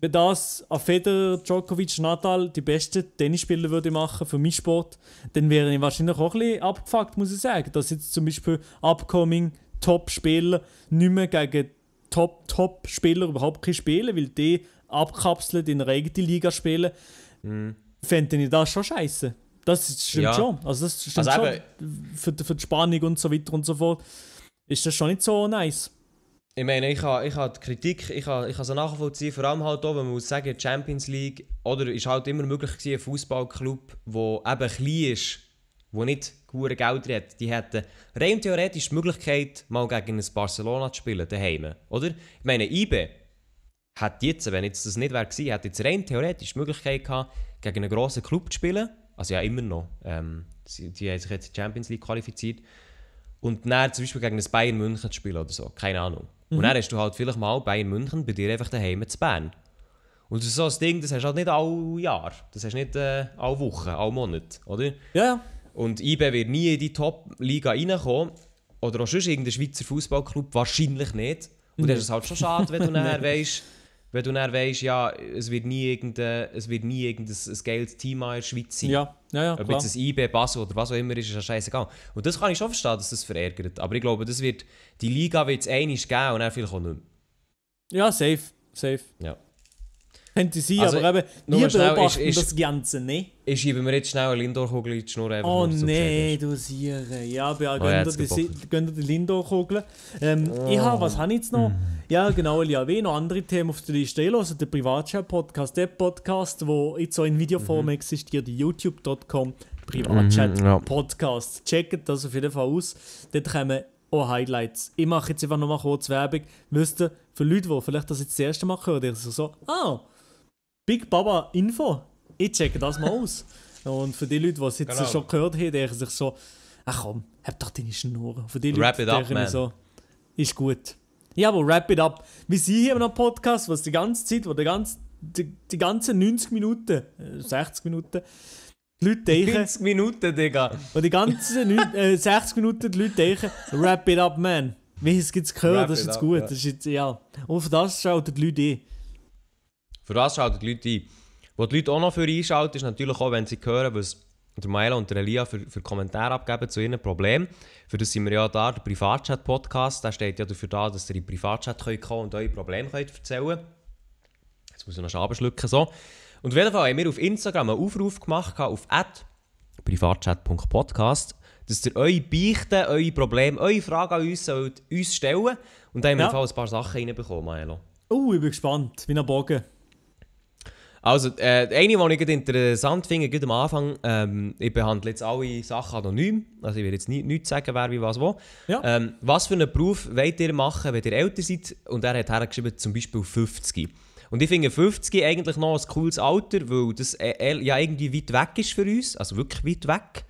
wenn das auf Federer, Djokovic, Nadal die besten Tennisspieler würde machen für meinen Sport, dann wäre ich wahrscheinlich auch ein bisschen abgefuckt, muss ich sagen. Dass jetzt zum Beispiel Upcoming Top-Spieler nicht mehr gegen Top-Top-Spieler überhaupt kein spielen, weil die abkapseln in der eigenen Liga spielen. Mhm. Fände ich das schon scheiße. Das stimmt ja. schon. Also das stimmt also schon. Für, für die Spannung und so weiter und so fort ist das schon nicht so nice. Ich meine, ich habe ich ha die Kritik, ich habe ich ha nachvollziehen, vor allem halt auch, wenn man muss sagen, Champions League, oder ist halt immer möglich gewesen, ein Fußballclub, der eben klein ist, der nicht hure Geld redet, die hätten rein theoretisch die Möglichkeit, mal gegen ein Barcelona zu spielen, daheim. Oder? Ich meine, IBE hat jetzt, wenn jetzt das nicht wäre gewesen, hat jetzt rein theoretisch die Möglichkeit gehabt, gegen einen grossen Club zu spielen. Also ja, immer noch. Ähm, die, die haben sich jetzt in die Champions League qualifiziert. Und dann zum Beispiel gegen das Bayern München zu spielen oder so. Keine Ahnung. Mhm. Und dann hast du halt vielleicht mal Bayern München bei dir einfach daheim zu Bern. Und das ist so ein Ding, das hast du halt nicht alle Jahr. Das hast du nicht äh, alle Woche, alle Monat, oder? Ja, ja. Und IBE wird nie in die Top-Liga reinkommen. Oder auch sonst irgendein Schweizer Fußballclub. Wahrscheinlich nicht. Und mhm. dann ist es halt schon schade, wenn du nachher weißt, wenn du dann weißt, ja, es wird nie irgendein, irgendein ein geiles Team in der Schweiz sein. Ja, ja, ja Ob klar. jetzt ein IB, Basel oder was auch immer ist, ist ja scheißegal. Und das kann ich schon verstehen, dass das verärgert. Aber ich glaube, das wird, die Liga wird es einiges geben und dann vielleicht auch nicht mehr. Ja, safe, safe. Ja haben sein, also, aber eben, wir beobachten schnell, ist, ist, das Ganze nicht. Ich schiebe mir jetzt schnell eine Lindor-Kugel in die Schnur. oh so nein, du Sire. Ja, ja, oh, gönnt die, Lindor-Kugel. Ähm, oh. Ich habe, was habe ich jetzt noch? Mm. Ja, genau, ich habe noch andere Themen auf der Liste. Ich höre den Privatchat-Podcast, der Podcast, der jetzt so in Videoform mhm. existiert, youtube.com Privatchat-Podcast. Mhm, ja. Checkt das auf jeden Fall aus. Dort kommen auch Highlights. Ich mache jetzt einfach nochmal kurz Werbung. Wisst ihr, für Leute, die vielleicht das jetzt das erste Mal hören, die so, ah, oh, Big Baba Info. Ich checke das mal aus. Und für die Leute, die es jetzt genau. schon gehört haben, denken sich so, ach komm, hab doch deine Schnur. Für die Wrap Leute denken so, ist gut. Ja, aber wrap it up. Wir sind hier noch Podcast, was die ganze Zeit, wo der ganze, die, die ganzen 90 Minuten, 60 äh, Minuten, die Leute denken. 90 Minuten, Digga. Und die ganzen 90, äh, 60 Minuten die Leute denken, wrap it up, man. Wie es gehört, wrap das ist jetzt up, gut. Ja. Das ist jetzt, ja. Und für das schaut die Leute ein. Für das schalten die Leute ein. Was die Leute auch noch für einschalten, ist natürlich auch, wenn sie hören, was der Maila und der Elia für, für Kommentare abgeben zu ihren Problemen. Für das sind wir ja da, der Privatchat-Podcast, der steht ja dafür da, dass ihr in den Privatchat könnt und eure Probleme könnt erzählen Jetzt muss ich noch Schaben schlucken, so. Und auf jeden Fall haben wir auf Instagram einen Aufruf gemacht, auf privatchat.podcast, dass ihr eure Beichten, eure Probleme, eure Fragen an uns, sollt, uns stellen Und da haben wir ja. auf jeden Fall ein paar Sachen reinbekommen, Mailo. Oh, uh, ich bin gespannt, Ich bin am Bogen. Also, äh, eine, die ich interessant finde, gut am Anfang, ähm, ich behandle jetzt alle Sachen anonym. Also, ich will jetzt ni nichts sagen, wer wie was wo. Ja. Ähm, was für einen Beruf wollt ihr machen, wenn ihr älter seid? Und er hat hergeschrieben, zum Beispiel 50. Und ich finde 50 eigentlich noch ein cooles Alter, weil das äh, äh, ja irgendwie weit weg ist für uns. Also wirklich weit weg.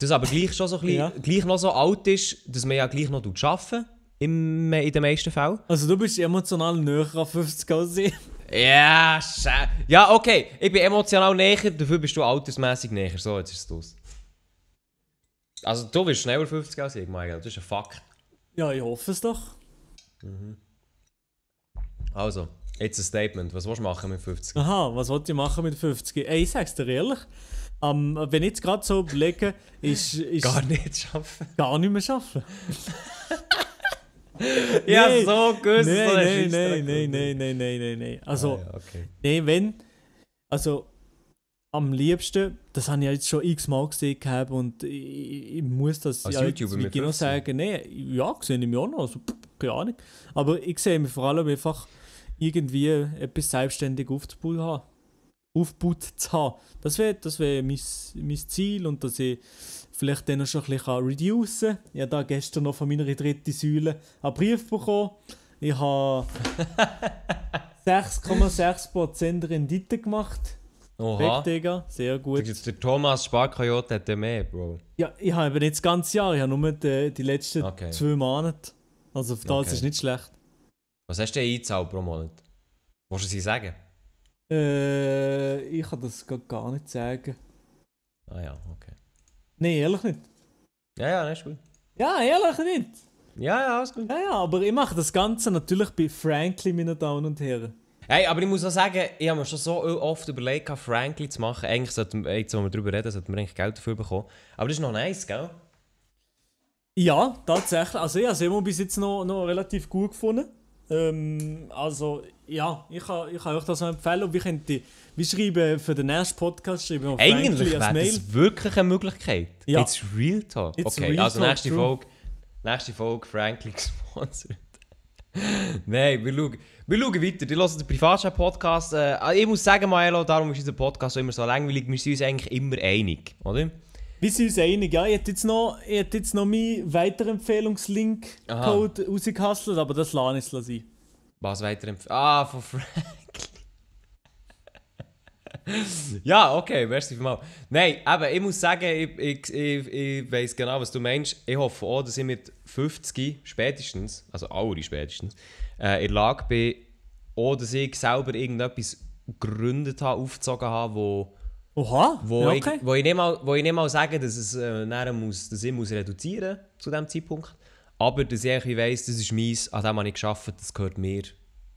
Das aber gleich schon so ein bisschen, ja. gleich noch so alt ist, dass man ja gleich noch arbeiten im, in den meisten Fällen. Also du bist emotional näher an 50 als ich. Ja, ja okay. Ich bin emotional näher, dafür bist du altersmäßig näher. So, jetzt ist es los. Also, du wirst schneller 50 als ich, Michael. Das ist ein Fakt. Ja, ich hoffe es doch. Mhm. Also, jetzt ein Statement. Was willst du machen mit 50? Aha, was wollt ich machen mit 50? Ey, ich sag's dir ehrlich. Um, wenn ich jetzt gerade so überlege, ist, ist. Gar nicht schaffen. Gar nicht mehr arbeiten. ja, nee. so gewusst. Nee, nee, nee, nee, nee, nee, nee, nee, nee. Also, ah, ja, okay. nee, wenn, also am liebsten, das habe ich ja jetzt schon x-mal gesehen gehabt und ich, ich muss das Als ja YouTuber jetzt mit sagen, nee, ja, gesehen im Jahr noch, also pff, keine Ahnung. Aber ich sehe mich vor allem einfach irgendwie etwas selbstständig aufzubauen haben. Aufgebaut zu haben. Das wäre das wär mein, mein Ziel und dass ich vielleicht dann schon ein bisschen reducen kann. Ich habe da gestern noch von meiner dritten Säule einen Brief bekommen. Ich habe 6,6% Rendite gemacht. Oha. Weg, Digga. Sehr gut. Jetzt der Thomas Sparkajot hat mehr, Bro. Ja, ich habe eben nicht das ganze Jahr, ich habe nur die, die letzten okay. zwei Monate. Also auf das okay. ist nicht schlecht. Was hast du denn eingezahlt pro Monat? Willst du sie sagen? Äh, ich kann das gar nicht sagen. Ah ja, okay. Nein, ehrlich nicht. Ja, ja, das ist gut. Ja, ehrlich nicht. Ja, ja, alles gut. Ja, ja, aber ich mache das Ganze natürlich bei Franklin, meine Damen und Herren. Hey, aber ich muss auch sagen, ich habe mir schon so oft überlegt, Franklin zu machen. Eigentlich sollten wir, jetzt, wo wir darüber reden, sollte man eigentlich Geld dafür bekommen. Aber das ist noch nice, gell? Ja, tatsächlich. Also ich habe es immer bis jetzt noch, noch relativ gut gefunden. Ähm, also ja, ich kann, ich kann euch das noch empfehlen. Und wir, könnten, wir schreiben für den nächsten Podcast schreiben wir auf Eigentlich wäre das wirklich eine Möglichkeit. Ja. It's real talk. It's okay, real also talk nächste, true. Folge, nächste Folge Franklin gesponsert. Nein, wir schauen, wir schauen weiter. Die hören den Privatschau-Podcast. Äh, ah, ich muss sagen, Maelo, darum ist unser Podcast immer so langweilig. Wir sind uns eigentlich immer einig, oder? Wir sind uns einig, ja. Ich hätte jetzt noch, ich hätte jetzt noch meinen Weiterempfehlungslink-Code rausgehustelt, aber das lasse ich es sein. Was weiterempfehlen? Ah, von Franklin. ja, okay, merci mal. Nein, aber ich muss sagen, ich, ich, ich, ich weiß genau, was du meinst. Ich hoffe auch, dass ich mit 50 spätestens, also auch spätestens, äh, in der Lage bin, auch, dass ich selber irgendetwas gegründet habe, aufgezogen habe, wo... Oha, wo, ja, okay. ich, wo, ich nicht mal, wo ich nicht mal sage, dass, es, äh, muss, dass ich muss reduzieren zu diesem Zeitpunkt. Aber dass ich weiss, das ist meins, an dem habe ich geschafft, das gehört mir.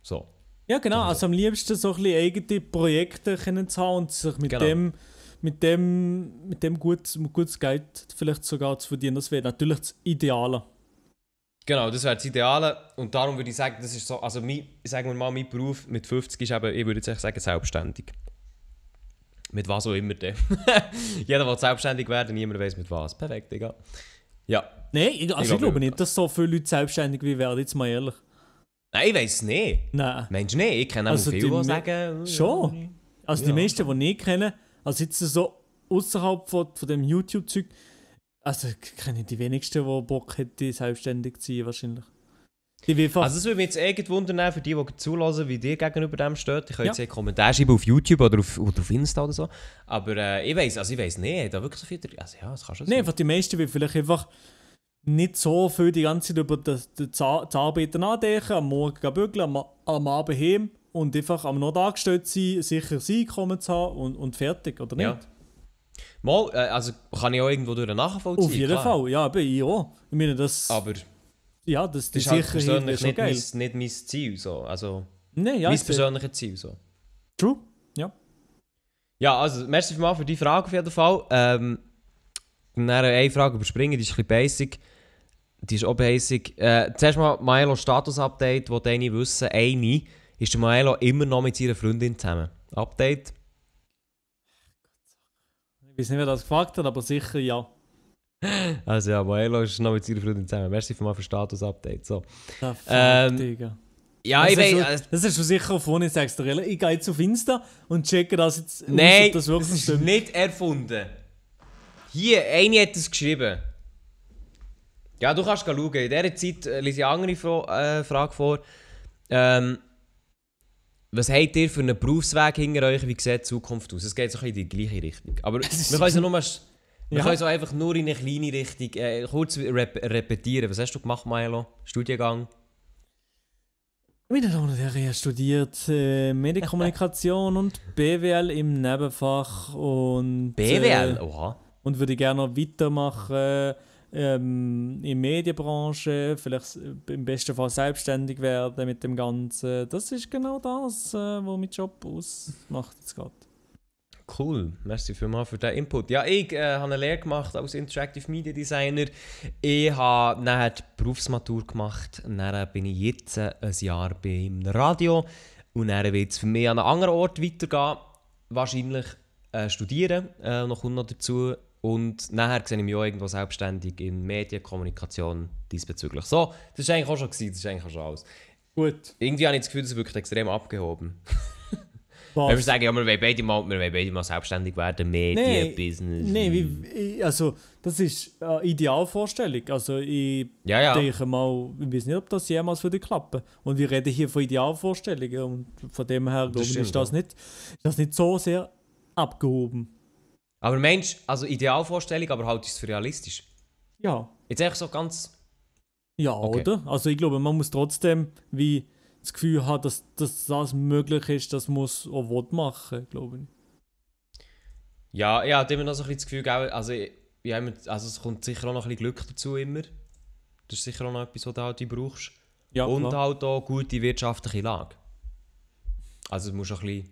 So. Ja, genau. Also, am liebsten so ein bisschen eigene Projekte können zu haben und sich mit genau. dem mit dem, mit dem gut, gutes Geld vielleicht sogar zu verdienen. Das wäre natürlich das Ideale. Genau, das wäre das Ideale. Und darum würde ich sagen, das ist so, also mein, sagen wir mal, mein Beruf mit 50 ist eben, ich würde jetzt sagen, selbstständig. Mit was auch immer dem. Jeder will selbstständig werden, niemand weiß mit was. Perfekt, egal. Ja, Nein, also ich, ich glaube nicht, dass so viele Leute selbstständig wie werden, jetzt mal ehrlich. Nein, ich weiß nicht. Nein. du nicht? ich kenne also viele, die, die sagen. Äh, schon. Also ja. die meisten, die ich kenne, also jetzt so außerhalb von, von dem YouTube-Zeug, also kenne ich die wenigsten, die Bock hätten, selbstständig zu sein, wahrscheinlich. Also es würde mich jetzt eh wundern, für die, die zulassen, wie dir gegenüber dem steht. Ich kann ja. jetzt eh einen Kommentar schreiben auf YouTube oder auf, oder auf Insta oder so. Aber äh, ich weiß, also ich weiß nicht, da wirklich so viel... Also ja, das kannst du Nein, einfach die meisten, weil vielleicht einfach nicht so viel die ganze Zeit über das, das Arbeiten nachdenken, am Morgen bügeln, am, am Abend heim und einfach am Not angestellt sein, sicher sein Einkommen zu haben und, und fertig, oder nicht? Ja. Mal, äh, also kann ich auch irgendwo durch nachvollziehen. Auf jeden klar. Fall, ja, ich auch. Ich meine, das... Aber... Ja, das, das ist halt persönlich ist nicht, geil. Mein, nicht mein Ziel, so. Also... Nein, ja, Mein persönliches Ziel, so. True, ja. Ja, also, merci für die Frage auf jeden Fall. Ähm, dann eine Frage überspringen, die ist ein bisschen basic. Die ist auch basic. Äh, zuerst mal Milo Status Update, wo deine wissen, eine ist der Milo immer noch mit ihrer Freundin zusammen. Update? Ich weiß nicht, wer das gefragt hat, aber sicher ja. Also ja, Milo ist noch mit ihrer Freundin zusammen. Merci für mal für Status Update. So. ähm, Ja, das ich weiß. Also, das ist schon sicher auf Phone extra. Ich gehe jetzt auf Insta und checke das jetzt. Nein, aus, das, das ist stimmt. nicht erfunden. Hier, eine hat es geschrieben. Ja, du kannst schauen. In dieser Zeit äh, lese ich eine andere Fra äh, Frage vor. Ähm, was habt ihr für einen Berufsweg hinter euch? Wie sieht die Zukunft aus? Es geht so ein bisschen in die gleiche Richtung. Aber wir können es ja nur... Wir ja. können so einfach nur in eine kleine Richtung äh, kurz rep repetieren. Was hast du gemacht, Milo? Studiengang? Meine Damen und Herren, ich habe studiert äh, Medienkommunikation und BWL im Nebenfach und. BWL? Äh, Oha. Und würde gerne noch weitermachen ähm, in der Medienbranche, vielleicht äh, im besten Fall selbstständig werden mit dem Ganzen. Das ist genau das, äh, was mein Job ausmacht jetzt gerade. Cool, merci vielmals für diesen Input. Ja, ich äh, habe eine Lehre gemacht als Interactive Media Designer. Ich habe nachher die Berufsmatur gemacht. dann bin ich jetzt äh, ein Jahr beim Radio. Und dann wird es für mich an einem anderen Ort weitergehen. Wahrscheinlich äh, studieren. Äh, noch kommt noch dazu und nachher sehe ich mich auch irgendwo selbstständig in Medienkommunikation diesbezüglich. So, das war eigentlich auch schon, gewesen, das ist eigentlich auch schon alles. Gut. Irgendwie habe ich das Gefühl, das ist wirklich extrem abgehoben. Wenn wir sagen, ja, wir wollen beide mal, wir wollen beide mal selbstständig werden, Medien, nee, Business. Nein, also das ist eine Idealvorstellung. Also ich ja, ja. denke mal, ich weiß nicht, ob das jemals würde klappen Und wir reden hier von Idealvorstellungen und von dem her, glaube ich, ist das, nicht, ist das nicht so sehr abgehoben. Aber Mensch, also Idealvorstellung, aber halt ist es für realistisch. Ja. Jetzt eigentlich so ganz. Ja, okay. oder? Also ich glaube, man muss trotzdem wie das Gefühl haben, dass, dass das möglich ist, das muss auch was machen, glaube ich. Ja, ich habe immer noch so ein bisschen das Gefühl, also, ja, also es kommt sicher auch noch ein bisschen Glück dazu immer. Das ist sicher auch noch etwas, was du halt brauchst. Ja, Und klar. halt auch gute wirtschaftliche Lage. Also es muss auch ein bisschen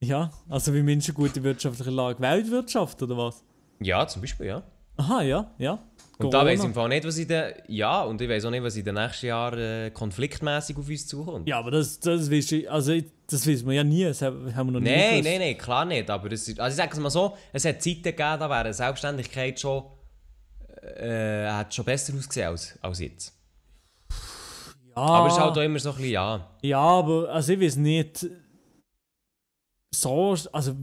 ja, also wie Menschen gute wirtschaftliche Lage. Weltwirtschaft oder was? Ja, zum Beispiel, ja. Aha, ja, ja. Und da weiß ich im Fall nicht, was in den, ja, und ich weiß auch nicht, was in den nächsten Jahren äh, konfliktmäßig auf uns zukommt. Ja, aber das, das weißt du, also das wissen wir ja nie, das haben wir noch nie Nein, nein, nein, klar nicht, aber es, ist- also ich sage es mal so, es hat Zeiten gegeben, da wäre Selbstständigkeit schon, äh, hat schon besser ausgesehen als, als jetzt. Ja, Aber es ist halt auch immer so ein bisschen, ja, ja, aber also ich weiß nicht, so, also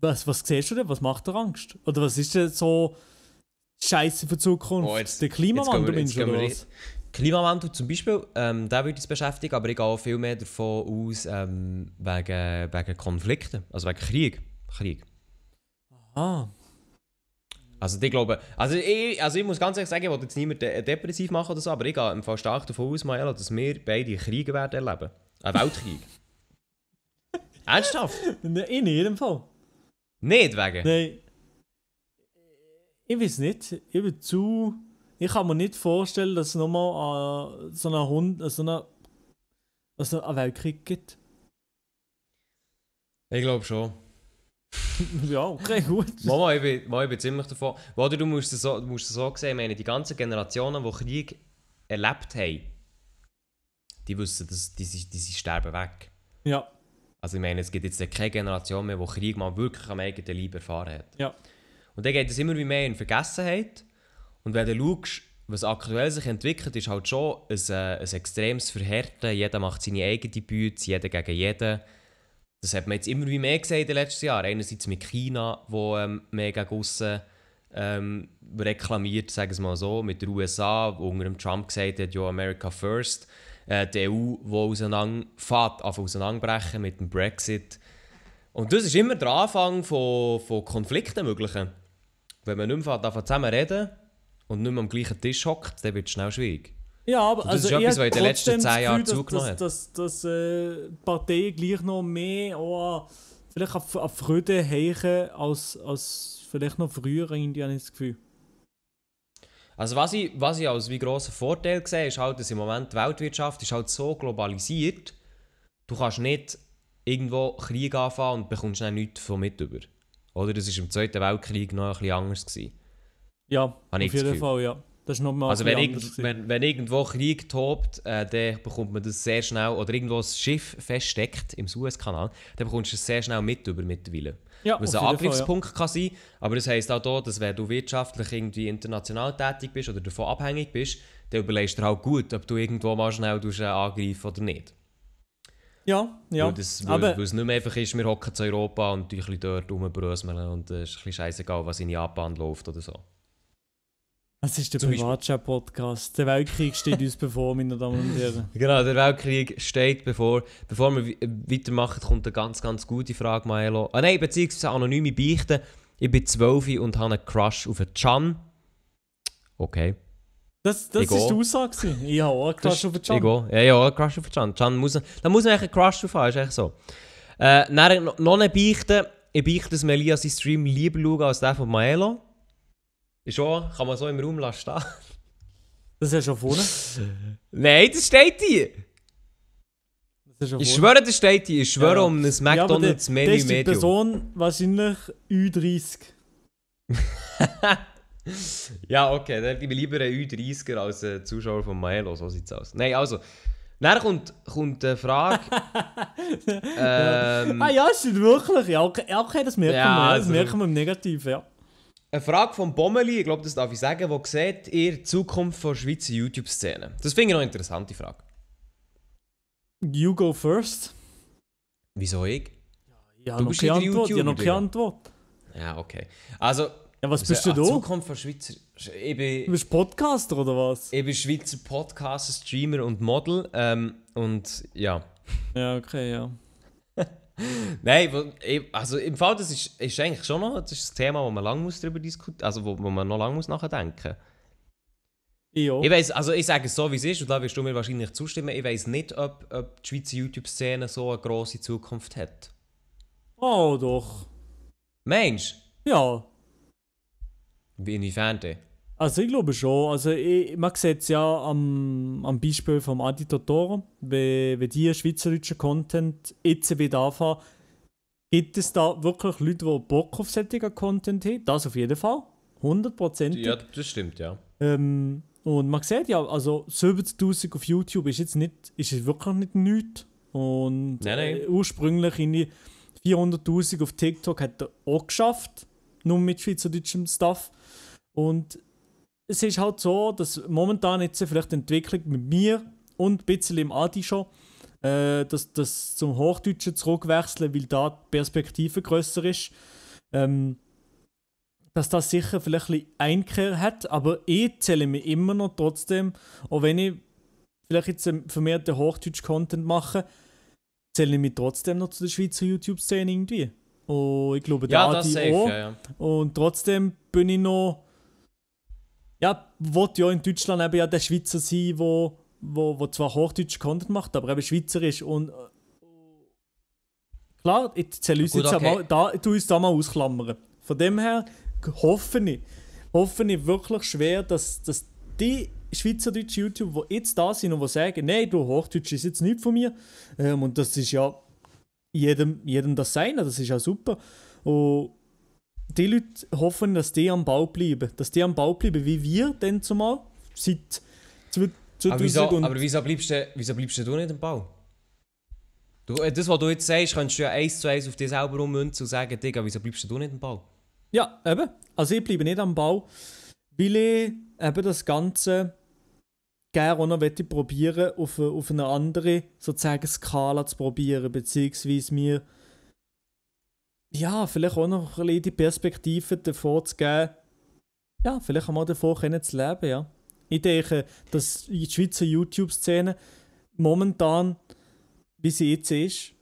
was, was siehst du denn? Was macht dir Angst? Oder was ist denn so Scheiße für die Zukunft? Oh, jetzt, Der Klimawandel jetzt wir, jetzt Klimawandel zum Beispiel, ähm, der würde uns beschäftigen, aber ich gehe viel mehr davon aus, ähm, wegen, wegen Konflikten, also wegen Krieg. Krieg. Aha. Also ich glaube, also ich, also ich muss ganz ehrlich sagen, ich will jetzt niemanden de depressiv machen oder so, aber ich gehe im Fall stark davon aus, Maja, dass wir beide Kriege werden erleben. Ein Weltkrieg. Ernsthaft? In jedem Fall. Nicht wegen? Nein. Ich weiß nicht. Ich bin zu. Ich kann mir nicht vorstellen, dass es nochmal äh, so einen Hund, so eine, so einen Weltkrieg gibt. Ich glaube schon. ja, okay, gut. Mama, ich bin, Mama, ich bin ziemlich davon. Oder du musst es so, du musst es so sehen, meine, die ganzen Generationen, die Krieg erlebt haben, die wissen, dass die, die, die sterben weg. Ja. Also ich meine, es gibt jetzt keine Generation mehr, die Krieg mal wirklich am eigenen Leib erfahren hat. Ja. Und dann geht es immer mehr in Vergessenheit. Und wenn du schaust, was aktuell sich entwickelt, ist halt schon ein, äh, ein extremes Verhärten. Jeder macht seine eigene Bütze, jeder gegen jeden. Das hat man jetzt immer mehr gesehen in den letzten Jahren. Einerseits mit China, wo ähm, mega gegen ähm, reklamiert, sagen wir mal so, mit den USA, wo unter Trump gesagt hat, ja, America first äh, die EU, die auseinanderfährt, auseinanderbrechen mit dem Brexit. Und das ist immer der Anfang von, von Konflikten möglichen. Wenn man nicht mehr zusammen reden und nicht mehr am gleichen Tisch hockt, dann wird es schnell schwierig. Ja, aber und das also ist etwas, was in den letzten zehn Jahren zugenommen hat. Dass, dass, dass äh, die Partei gleich noch mehr oh, vielleicht auf, auf Freude heichen als, als vielleicht noch früher, irgendwie habe ich das Gefühl. Also was ich, was ich als wie grossen Vorteil sehe, ist halt, dass im Moment die Weltwirtschaft ist halt so globalisiert, du kannst nicht irgendwo Krieg anfangen und bekommst dann nichts von mit über. Oder das war im Zweiten Weltkrieg noch ein bisschen anders. Gewesen. Ja, auf jeden Fall, ja. Das ist nochmal Also wenn, irgend, wenn, wenn, irgendwo Krieg tobt, äh, dann bekommt man das sehr schnell, oder irgendwo das Schiff feststeckt im Suezkanal, dann bekommst du das sehr schnell mit über mittlerweile ja, was ein Angriffspunkt Fall, ja. kann sein kann. Aber das heisst auch hier, dass wenn du wirtschaftlich irgendwie international tätig bist oder davon abhängig bist, dann überlegst du dir auch gut, ob du irgendwo mal schnell äh, angreifst oder nicht. Ja, ja. Weil, das, weil, aber, weil es nicht mehr einfach ist, wir hocken zu Europa und ein bisschen dort rumbröseln und es ist ein bisschen scheißegal, was in Japan läuft oder so. Es ist der Privatchat-Podcast. Der Weltkrieg steht uns bevor, meine Damen und Herren. Genau, der Weltkrieg steht bevor. Bevor wir weitermachen, kommt eine ganz, ganz gute Frage, Maelo. Ah nein, beziehungsweise anonyme Beichten. Ich bin 12 und habe einen Crush auf einen Chan. Okay. Das, das ist die Aussage. Ich habe auch einen Crush auf einen Chan. Ich auch. einen Crush auf einen Chan. Chan muss, da muss man einen Crush auf haben, ist echt so. Äh, dann noch eine Beichte. Ich beichte, dass Melia seinen Stream lieber schaut als der von Maelo. Ist schon, kann man so im Raum lassen stehen. Das ist ja schon vorne. Nein, das steht hier. Das ist ja ich schwöre, das steht hier. Ich schwöre ja. um ein McDonalds ja, Menü Medium. Das ist Person wahrscheinlich Ü30. ja, okay, dann gebe ich lieber einen Ü30er als ein Zuschauer von Maelo, so sieht es aus. Nein, also, dann kommt, kommt eine Frage. ähm, ah ja, ist wirklich? Ja, okay, okay das merken ja, wir, das also, merken wir im Negativen, ja. Eine Frage von Bommeli, ich glaube, das darf ich sagen, wo seht ihr die Zukunft der Schweizer YouTube-Szene? Das finde ich noch eine interessante Frage. You go first. Wieso ich? Ja, du bist keine Antwort, noch keine Antwort. Ja, okay. Also, ja, was also bist du da? Zukunft von Schweizer. Ich bin, du bist Podcaster oder was? Ich bin Schweizer Podcaster, Streamer und Model. Ähm, und ja. Ja, okay, ja. Nein, also im Fall, das ist, ist eigentlich schon noch das ist ein Thema, wo man lange muss darüber diskutieren also wo, wo man noch lange muss nachdenken ja. Ich weiß, also ich sage es so, wie es ist, und da wirst du mir wahrscheinlich zustimmen, ich weiß nicht, ob, ob die Schweizer YouTube-Szene so eine grosse Zukunft hat. Oh, doch. Mensch? Ja. Inwiefern denn? Also ich glaube schon. Also ich, man sieht es ja am, am Beispiel vom Adi Totoro, wenn, wenn die schweizerdeutschen Content jetzt wieder anfangen, gibt es da wirklich Leute, die Bock auf solchen Content haben? Das auf jeden Fall. 100%. Ja, das stimmt, ja. Ähm, und man sieht ja, also 70.000 auf YouTube ist jetzt nicht, ist wirklich nicht nichts. Und nein, nein. Äh, ursprünglich in 400.000 auf TikTok hat er auch geschafft, nur mit schweizerdeutschem Stuff. Und es ist halt so, dass momentan jetzt vielleicht die Entwicklung mit mir und ein bisschen im Adi schon, äh, dass das zum Hochdeutschen zurückwechseln, weil da die Perspektive grösser ist, ähm, dass das sicher vielleicht ein Einkehr hat, aber eh ich zähle mir immer noch trotzdem, auch wenn ich vielleicht jetzt ähm, vermehrt Hochdeutsch-Content mache, zähle ich mich trotzdem noch zu der Schweizer YouTube-Szene irgendwie. Und ich glaube, da ja, Adi auch. Ja, ja. Und trotzdem bin ich noch ja, wollte ja in Deutschland eben ja der Schweizer sein, wo, wo, wo zwar Hochdeutsch Content macht, aber eben Schweizerisch und äh, klar, jetzt zähl uns Gut, jetzt okay. mal, da, du uns da mal ausklammern. Von dem her hoffe ich, hoffe ich wirklich schwer, dass, dass die schweizerdeutsche YouTube, die jetzt da sind und die sagen, nein, du Hochdeutsch ist jetzt nicht von mir. Ähm, und das ist ja jedem, jedem das Sein, das ist ja super. Und die Leute hoffen, dass die am Bau bleiben. Dass die am Bau bleiben, wie wir denn zumal, seit 2000 aber wieso, aber wieso bleibst, du, wieso bleibst du nicht am Bau? Du, äh, das, was du jetzt sagst, kannst du ja eins zu eins auf dich selber ummünzen und sagen, Digga, wieso bleibst du nicht am Bau? Ja, eben. Also ich bleibe nicht am Bau, weil ich eben das Ganze gerne auch noch probieren auf, auf eine andere sozusagen Skala zu probieren, beziehungsweise mir ja, vielleicht auch noch ein bisschen die Perspektive davor zu geben, ja, vielleicht einmal davon können zu leben, ja. Ich denke, dass die Schweizer YouTube-Szene momentan, wie sie jetzt ist,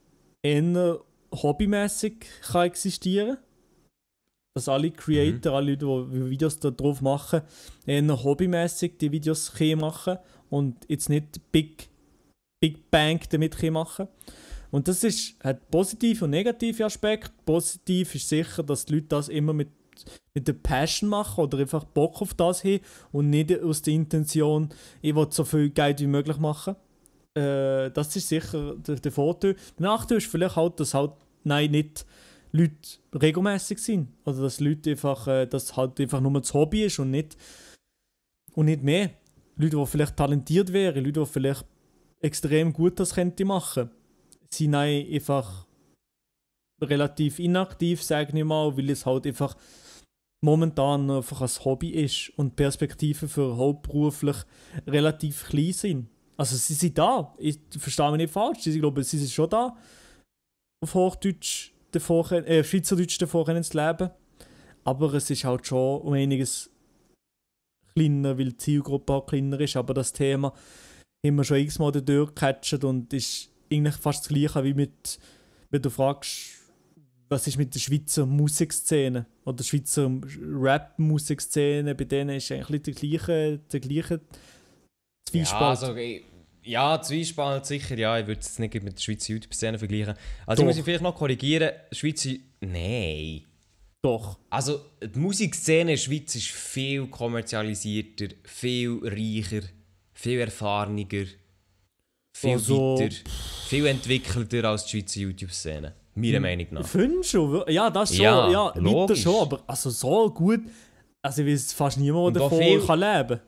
eher hobbymäßig kann existieren Dass alle Creator, mhm. alle Leute, die Videos darauf machen, eher hobbymäßig die Videos machen und jetzt nicht Big, Big Bang damit machen können. Und das ist, hat positive und negative Aspekte. Positiv ist sicher, dass die Leute das immer mit, mit der Passion machen oder einfach Bock auf das haben und nicht aus der Intention, ich will so viel Geld wie möglich machen. Äh, das ist sicher der, der Vorteil. Der Nachteil ist vielleicht halt, dass halt, nein, nicht Leute regelmäßig sind. Oder also, dass Leute einfach, äh, dass halt einfach nur das Hobby ist und nicht, und nicht mehr. Leute, die vielleicht talentiert wären, Leute, die vielleicht extrem gut das könnte machen könnten sind einfach relativ inaktiv, sage ich mal, weil es halt einfach momentan einfach ein Hobby ist und Perspektiven für hauptberuflich relativ klein sind. Also sie sind da, ich verstehe mich nicht falsch, ich glaube, sie sind schon da, auf Hochdeutsch, davor, äh, Schweizerdeutsch davor können zu leben, aber es ist halt schon um einiges kleiner, weil die Zielgruppe auch kleiner ist, aber das Thema immer schon x-mal durchgecatcht und ist eigentlich fast das Gleiche wie mit, wenn du fragst, was ist mit der Schweizer Musikszene oder der Schweizer Rap-Musikszene, bei denen ist eigentlich der gleiche, der gleiche Zwiespalt. Ja, also, ich, ja, Zwiespalt sicher, ja, ich würde es nicht mit der Schweizer YouTube-Szene vergleichen. Also ich muss mich vielleicht noch korrigieren, Schweizer, nein. Doch. Also die Musikszene in der Schweiz ist viel kommerzialisierter, viel reicher, viel erfahrener viel also, weiter, viel entwickelter als die Schweizer YouTube-Szene. Meiner hm. Meinung nach. Findest schon? Ja, das schon. Ja, ja weiter schon, aber also so gut, also ich weiß fast niemand, der davon viel... kann leben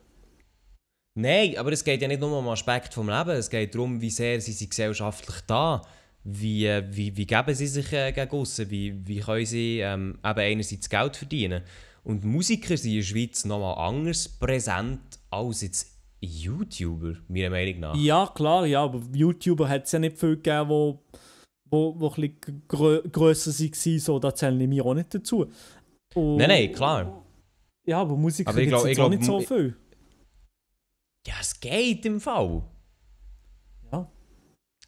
Nein, aber es geht ja nicht nur um Aspekt vom Leben, es geht darum, wie sehr sie sind gesellschaftlich da wie, wie, wie geben sie sich äh, gegen aussen? Wie, wie können sie ähm, eben einerseits Geld verdienen? Und Musiker sind in der Schweiz nochmal anders präsent als jetzt YouTuber, meiner Meinung nach. Ja, klar, ja, aber YouTuber hat es ja nicht viel gegeben, wo, wo, wo ein grö grösser waren, so, da zählen ich mir auch nicht dazu. Und, nein, nein, klar. Ja, aber Musik aber ich glaub, ich auch nicht so viel. Ja, es geht im Fall. Ja.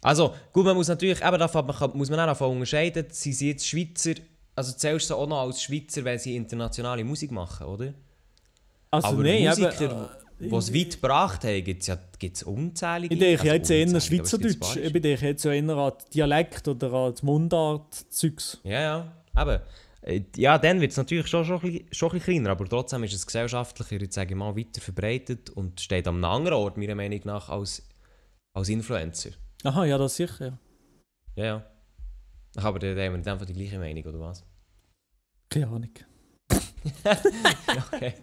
Also, gut, man muss natürlich, eben davon, muss man auch davon unterscheiden, sie sind jetzt Schweizer, also zählst du auch noch als Schweizer, wenn sie internationale Musik machen, oder? Also, aber nein, Musiker, eben, äh, die es weit gebracht haben, gibt es ja gibt's unzählige. Ich denke also jetzt eher Schweizerdeutsch. Ich denke jetzt so eher an Dialekt oder an die Mundart-Zeugs. Ja, ja. Aber äh, ja, dann wird es natürlich schon, schon, ein kleiner, aber trotzdem ist es gesellschaftlicher, jetzt sage ich mal, weiter verbreitet und steht am anderen Ort, meiner Meinung nach, als, als Influencer. Aha, ja, das sicher, ja. Ja, ja. Aber dann haben wir dann einfach die gleiche Meinung, oder was? Keine Ahnung. okay.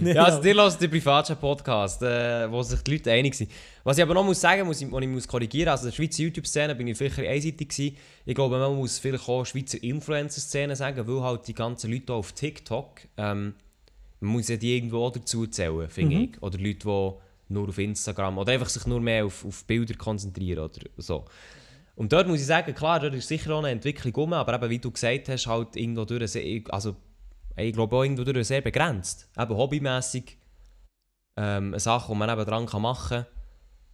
nee, ja, also dir hört den privaten Podcast, äh, wo sich die Leute einig sind. Was ich aber noch muss sagen muss, was ich muss korrigieren also in der Schweizer YouTube-Szene bin ich vielleicht einseitig gewesen. Ich glaube, man muss vielleicht auch Schweizer Influencer-Szene sagen, weil halt die ganzen Leute auf TikTok, ähm, man muss ja die irgendwo dazu zählen, finde mhm. ich. Oder Leute, die nur auf Instagram oder einfach sich nur mehr auf, auf Bilder konzentrieren oder so. Und dort muss ich sagen, klar, dort ist sicher auch eine Entwicklung rum, aber eben, wie du gesagt hast, halt irgendwo durch, also ich glaube auch irgendwo sehr begrenzt. Eben hobbymässig ähm, eine Sache, die man nebendran kann machen kann,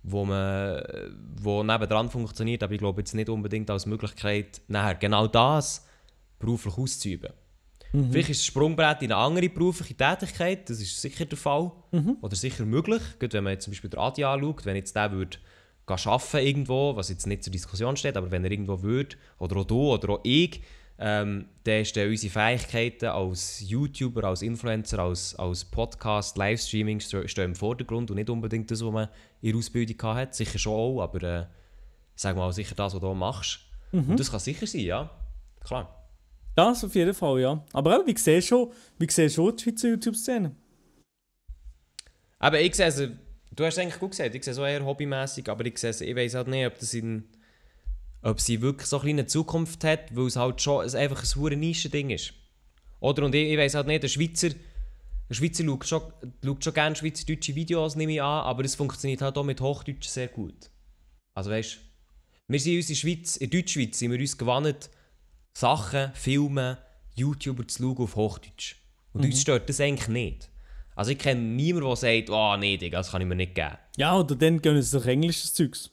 wo, man, äh, wo nebendran funktioniert, aber ich glaube jetzt nicht unbedingt als Möglichkeit, nachher genau das beruflich auszuüben. Mhm. Vielleicht ist das Sprungbrett in eine andere berufliche Tätigkeit, das ist sicher der Fall mhm. oder sicher möglich. Gut, wenn man jetzt zum Beispiel den Adi anschaut, wenn jetzt der würde arbeiten irgendwo, was jetzt nicht zur Diskussion steht, aber wenn er irgendwo würde, oder auch du oder auch ich, ähm, dann ist dann unsere Fähigkeiten als YouTuber, als Influencer, als, als Podcast, Livestreaming stehen im Vordergrund und nicht unbedingt das, was man in der Ausbildung hat. Sicher schon auch, aber äh, sag mal sicher das, was du machst. Mhm. Und das kann sicher sein, ja. Klar. Das auf jeden Fall, ja. Aber auch, wie siehst du schon, wie siehst schon die Schweizer YouTube-Szene? Aber ich sehe also, du hast es eigentlich gut gesagt, ich sehe es auch eher hobbymäßig, aber ich sehe es, ich weiß halt nicht, ob das in ob sie wirklich so eine kleine Zukunft hat, weil es halt schon einfach ein hure Nischending ist. Oder, und ich, ich weiß halt nicht, der Schweizer, der Schweizer schaut schon, schaut schon gerne schweizerdeutsche Videos, nehme ich an, aber es funktioniert halt auch mit Hochdeutsch sehr gut. Also weißt du, wir sind uns in, Schweiz, in Deutschschweiz sind wir uns gewandt, Sachen, Filme, YouTuber zu schauen auf Hochdeutsch. Und mhm. uns stört das eigentlich nicht. Also ich kenne niemanden, der sagt, oh nee, das kann ich mir nicht geben. Ja, oder dann gönnen sie doch englisches Zeugs.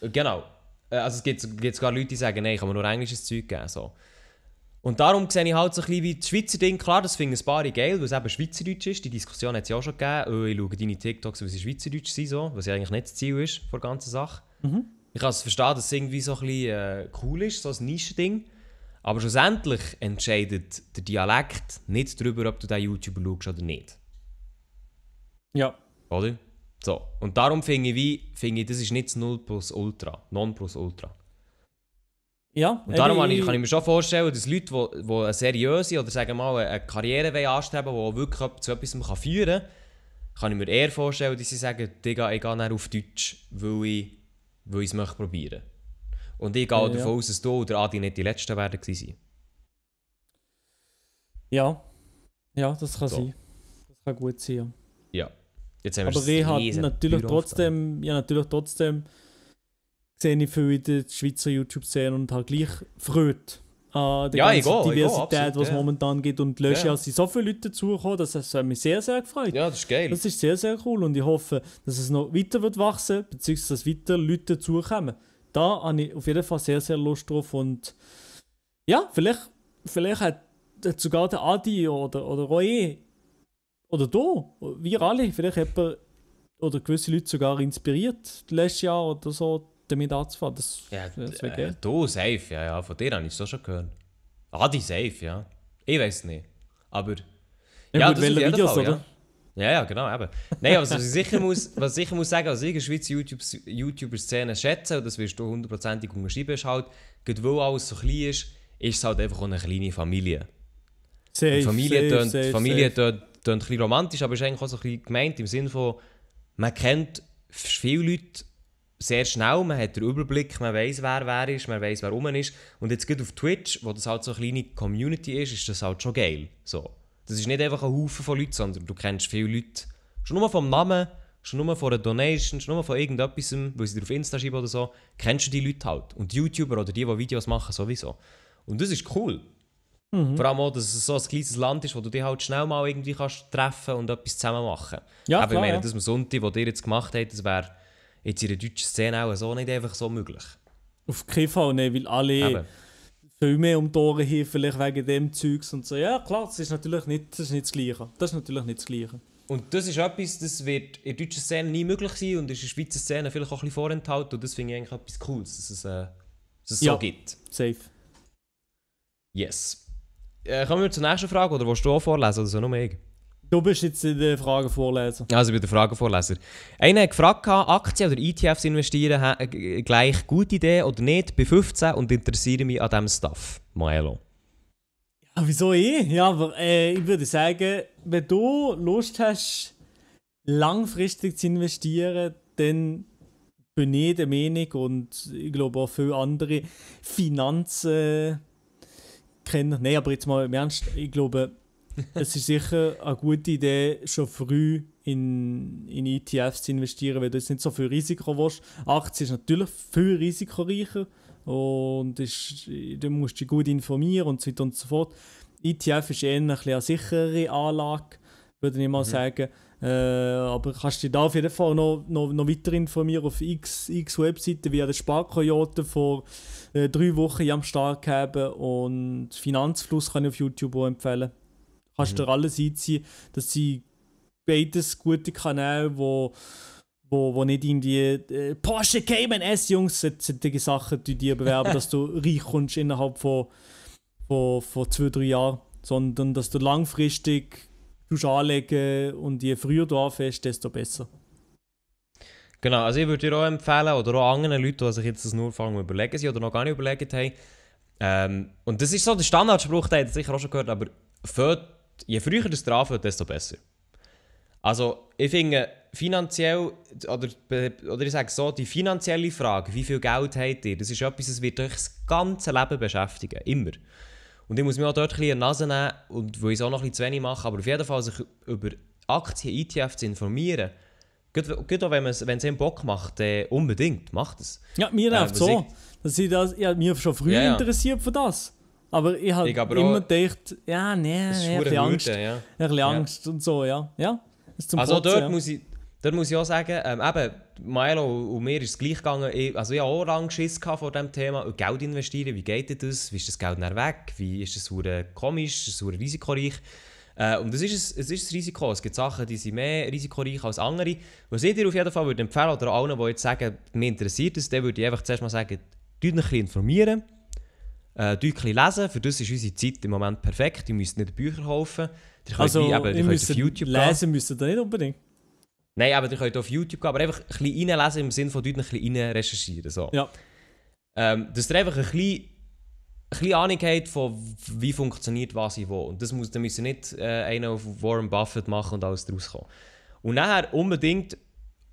genau. Äh, also es gibt, gibt sogar Leute, die sagen, nein, ich kann mir nur englisches Zeug geben. So. Und darum sehe ich halt so ein bisschen wie das Schweizer Ding. Klar, das finden ein paar geil, weil es eben Schweizerdeutsch ist. Die Diskussion hat es ja auch schon gegeben. Oh, ich schaue deine TikToks, weil sie Schweizerdeutsch sind, so. was ja eigentlich nicht das Ziel ist von der ganzen Sache. Mhm. Ich kann es verstehen, dass es irgendwie so ein bisschen äh, cool ist, so ein Nischending. Aber schlussendlich entscheidet der Dialekt nicht darüber, ob du diesen YouTuber schaust oder nicht. Ja. Oder? So, und darum finde ich, wie, find ich, das ist nicht das Null plus Ultra, Non plus Ultra. Ja, und darum kann ich, kann ich mir schon vorstellen, dass Leute, die, die eine seriöse oder sagen wir mal eine Karriere anstreben wollen, die wirklich zu etwas führen kann, kann ich mir eher vorstellen, dass sie sagen, Digga, ich gehe nicht auf Deutsch, weil ich, weil ich es möchte Und ich gehe ja, davon ja. aus, dass du oder Adi nicht die Letzten werden gewesen Ja. Ja, das kann so. sein. Das kann gut sein, Ja. Jetzt aber ich hat natürlich trotzdem, ja, natürlich trotzdem sehe ich viel in der Schweizer YouTube-Szene und habe halt gleich freut an der ja, ganzen gehe, Diversität, die es ja. momentan gibt und lösche ja. sind so viele Leute dazugekommen, dass es mich sehr, sehr gefreut. Ja, das ist geil. Das ist sehr, sehr cool und ich hoffe, dass es noch weiter wird wachsen, beziehungsweise dass weiter Leute dazukommen. Da habe ich auf jeden Fall sehr, sehr Lust drauf und ja, vielleicht, vielleicht hat sogar der Adi oder, oder Roy oder du, wir alle, vielleicht jemand oder gewisse Leute sogar inspiriert, letztes Jahr oder so, damit anzufahren. Das, ja, das wäre äh, geil. Äh, du, safe, ja, ja, von dir habe ich es auch schon gehört. Adi, safe, ja. Ich weiß nicht. Aber. Ja, ja gut, das ist Videos, Fall, oder? Ja. ja, ja, genau, eben. Nein, aber also, was ich sicher muss, was ich muss sagen, was ich in der Schweizer YouTuber-Szene schätze, und das wirst du hundertprozentig unterschreiben, ist halt, gerade weil alles so klein ist, ist es halt einfach auch eine kleine Familie. Safe, und Familie safe, tönt, safe, Familie safe. Tönt klingt ein bisschen romantisch, aber ist eigentlich auch so ein bisschen gemeint im Sinne von, man kennt viele Leute sehr schnell, man hat den Überblick, man weiß, wer wer ist, man weiß, wer rum ist. Und jetzt geht auf Twitch, wo das halt so eine kleine Community ist, ist das halt schon geil. So. Das ist nicht einfach ein Haufen von Leuten, sondern du kennst viele Leute. Schon nur vom Namen, schon nur von einer Donation, schon nur von irgendetwas, weil sie dir auf Insta schreiben oder so, kennst du die Leute halt. Und YouTuber oder die, die Videos machen, sowieso. Und das ist cool. Mhm. Vor allem auch, dass es so ein kleines Land ist, wo du dich halt schnell mal irgendwie kannst treffen und etwas zusammen machen. Ja, Aber klar, ich meine, ja. das am Sonntag, was ihr jetzt gemacht habt, das wäre jetzt in der deutschen Szene auch so nicht einfach so möglich. Auf keinen Fall, ne, weil alle Eben. viel mehr um Tore hier vielleicht wegen dem Zeugs und so. Ja, klar, das ist natürlich nicht das, ist nicht das Gleiche. Das ist natürlich nicht das Gleiche. Und das ist etwas, das wird in der deutschen Szene nie möglich sein und ist in der Schweizer Szene vielleicht auch ein bisschen vorenthalten. Und das finde ich eigentlich etwas Cooles, dass es, äh, dass es ja, so gibt. safe. Yes. Äh, kommen wir zur nächsten Frage oder willst du auch vorlesen oder so nur ich? Du bist jetzt in der Fragenvorleser. Also bei der Fragenvorleser. Einer hat gefragt, Aktien oder ETFs investieren gleich gute Idee oder nicht? Bei 15 und interessiere mich an diesem Stuff. Milo. Ja, wieso ich? Ja, aber äh, ich würde sagen, wenn du Lust hast, langfristig zu investieren, dann bin ich der Meinung und ich glaube auch viele andere Finanzen. Kenner. Nein, aber jetzt mal im Ernst, ich glaube, es ist sicher eine gute Idee, schon früh in, in ETFs zu investieren, weil du jetzt nicht so viel Risiko willst. Aktien ist natürlich viel risikoreicher und ist, du musst dich gut informieren und so weiter und so fort. ETF ist eher eine, eine sichere Anlage, würde ich mal mhm. sagen. Äh, aber kannst dich da auf jeden Fall noch, noch, noch weiter informieren auf x, x Webseiten, wie der Sparkoyote vor äh, drei Wochen am Start gegeben und Finanzfluss kann ich auf YouTube auch empfehlen. Kannst mhm. dir alles einziehen, dass sie beides gute Kanäle, wo wo, wo nicht irgendwie äh, Porsche Cayman S, Jungs, solche Sachen, die dir bewerben, dass du reich kommst innerhalb von, von, von zwei, drei Jahren, sondern dass du langfristig anlegen und je früher du anfängst, desto besser. Genau, also ich würde dir auch empfehlen, oder auch anderen Leuten, die sich jetzt das nur fangen überlegen sind oder noch gar nicht überlegt haben, ähm, und das ist so der Standardspruch, den ihr sicher auch schon gehört, aber fährt, je früher das dran wird, desto besser. Also ich finde, finanziell, oder, oder ich sage so, die finanzielle Frage, wie viel Geld habt ihr, das ist etwas, das wird euch das ganze Leben beschäftigen, immer. Und ich muss mir auch dort ein bisschen Nase nehmen, und wo ich es auch noch ein bisschen zu wenig mache, aber auf jeden Fall sich über Aktien, ETF zu informieren. Gut, auch wenn es einem Bock macht, äh, unbedingt, macht es. Ja, mir äh, läuft äh, so. Ich, dass ich, das, ich habe mich schon früh ja, ja. interessiert für das. Aber ich habe immer gedacht, ja, nee, nee ein bisschen Angst. Ja. Ein bisschen Angst und so, ja. ja also Potzen, dort muss ich dann muss ich auch sagen, ähm, eben, Milo und mir ist es gleich gegangen. Ich, also ich hatte auch lange Schiss vor diesem Thema. Geld investieren, wie geht das? Wie ist das Geld dann weg? Wie ist das komisch? Ist das risikoreich? Äh, und es ist, ein, es ist ein Risiko. Es gibt Sachen, die sind mehr risikoreich als andere. Was ich dir auf jeden Fall würde empfehlen oder allen, die jetzt sagen, mir interessiert es, dann würde ich einfach zuerst mal sagen, ein euch informieren, äh, deutlich lesen. Für das ist unsere Zeit im Moment perfekt. Ihr müsst nicht Bücher kaufen. Ihr könnt also, eben, ihr könnt auf YouTube lesen Lesen müsst ihr nicht unbedingt. Nein, aber ihr könnt auf YouTube gehen, aber einfach ein bisschen reinlesen im Sinne von Leuten ein bisschen recherchieren. So. Ja. Ähm, dass ihr einfach ein Ahnung habt, von wie funktioniert was ich wo. Und das muss, dann müsst ihr nicht äh, auf Warren Buffett machen und alles draus kommen. Und nachher unbedingt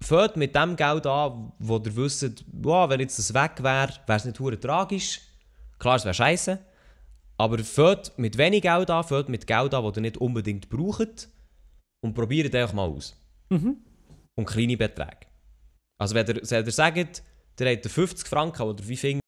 fährt mit dem Geld an, wo ihr wisst, wow, wenn jetzt das weg wäre, wäre es nicht hure tragisch. Klar, es wäre scheiße. Aber fährt mit wenig Geld an, fährt mit Geld an, das ihr nicht unbedingt braucht. Und probiert einfach mal aus. Mhm. und kleine Beträge. Also wenn ihr, wenn ihr sagt, ihr habt 50 Franken oder wie viel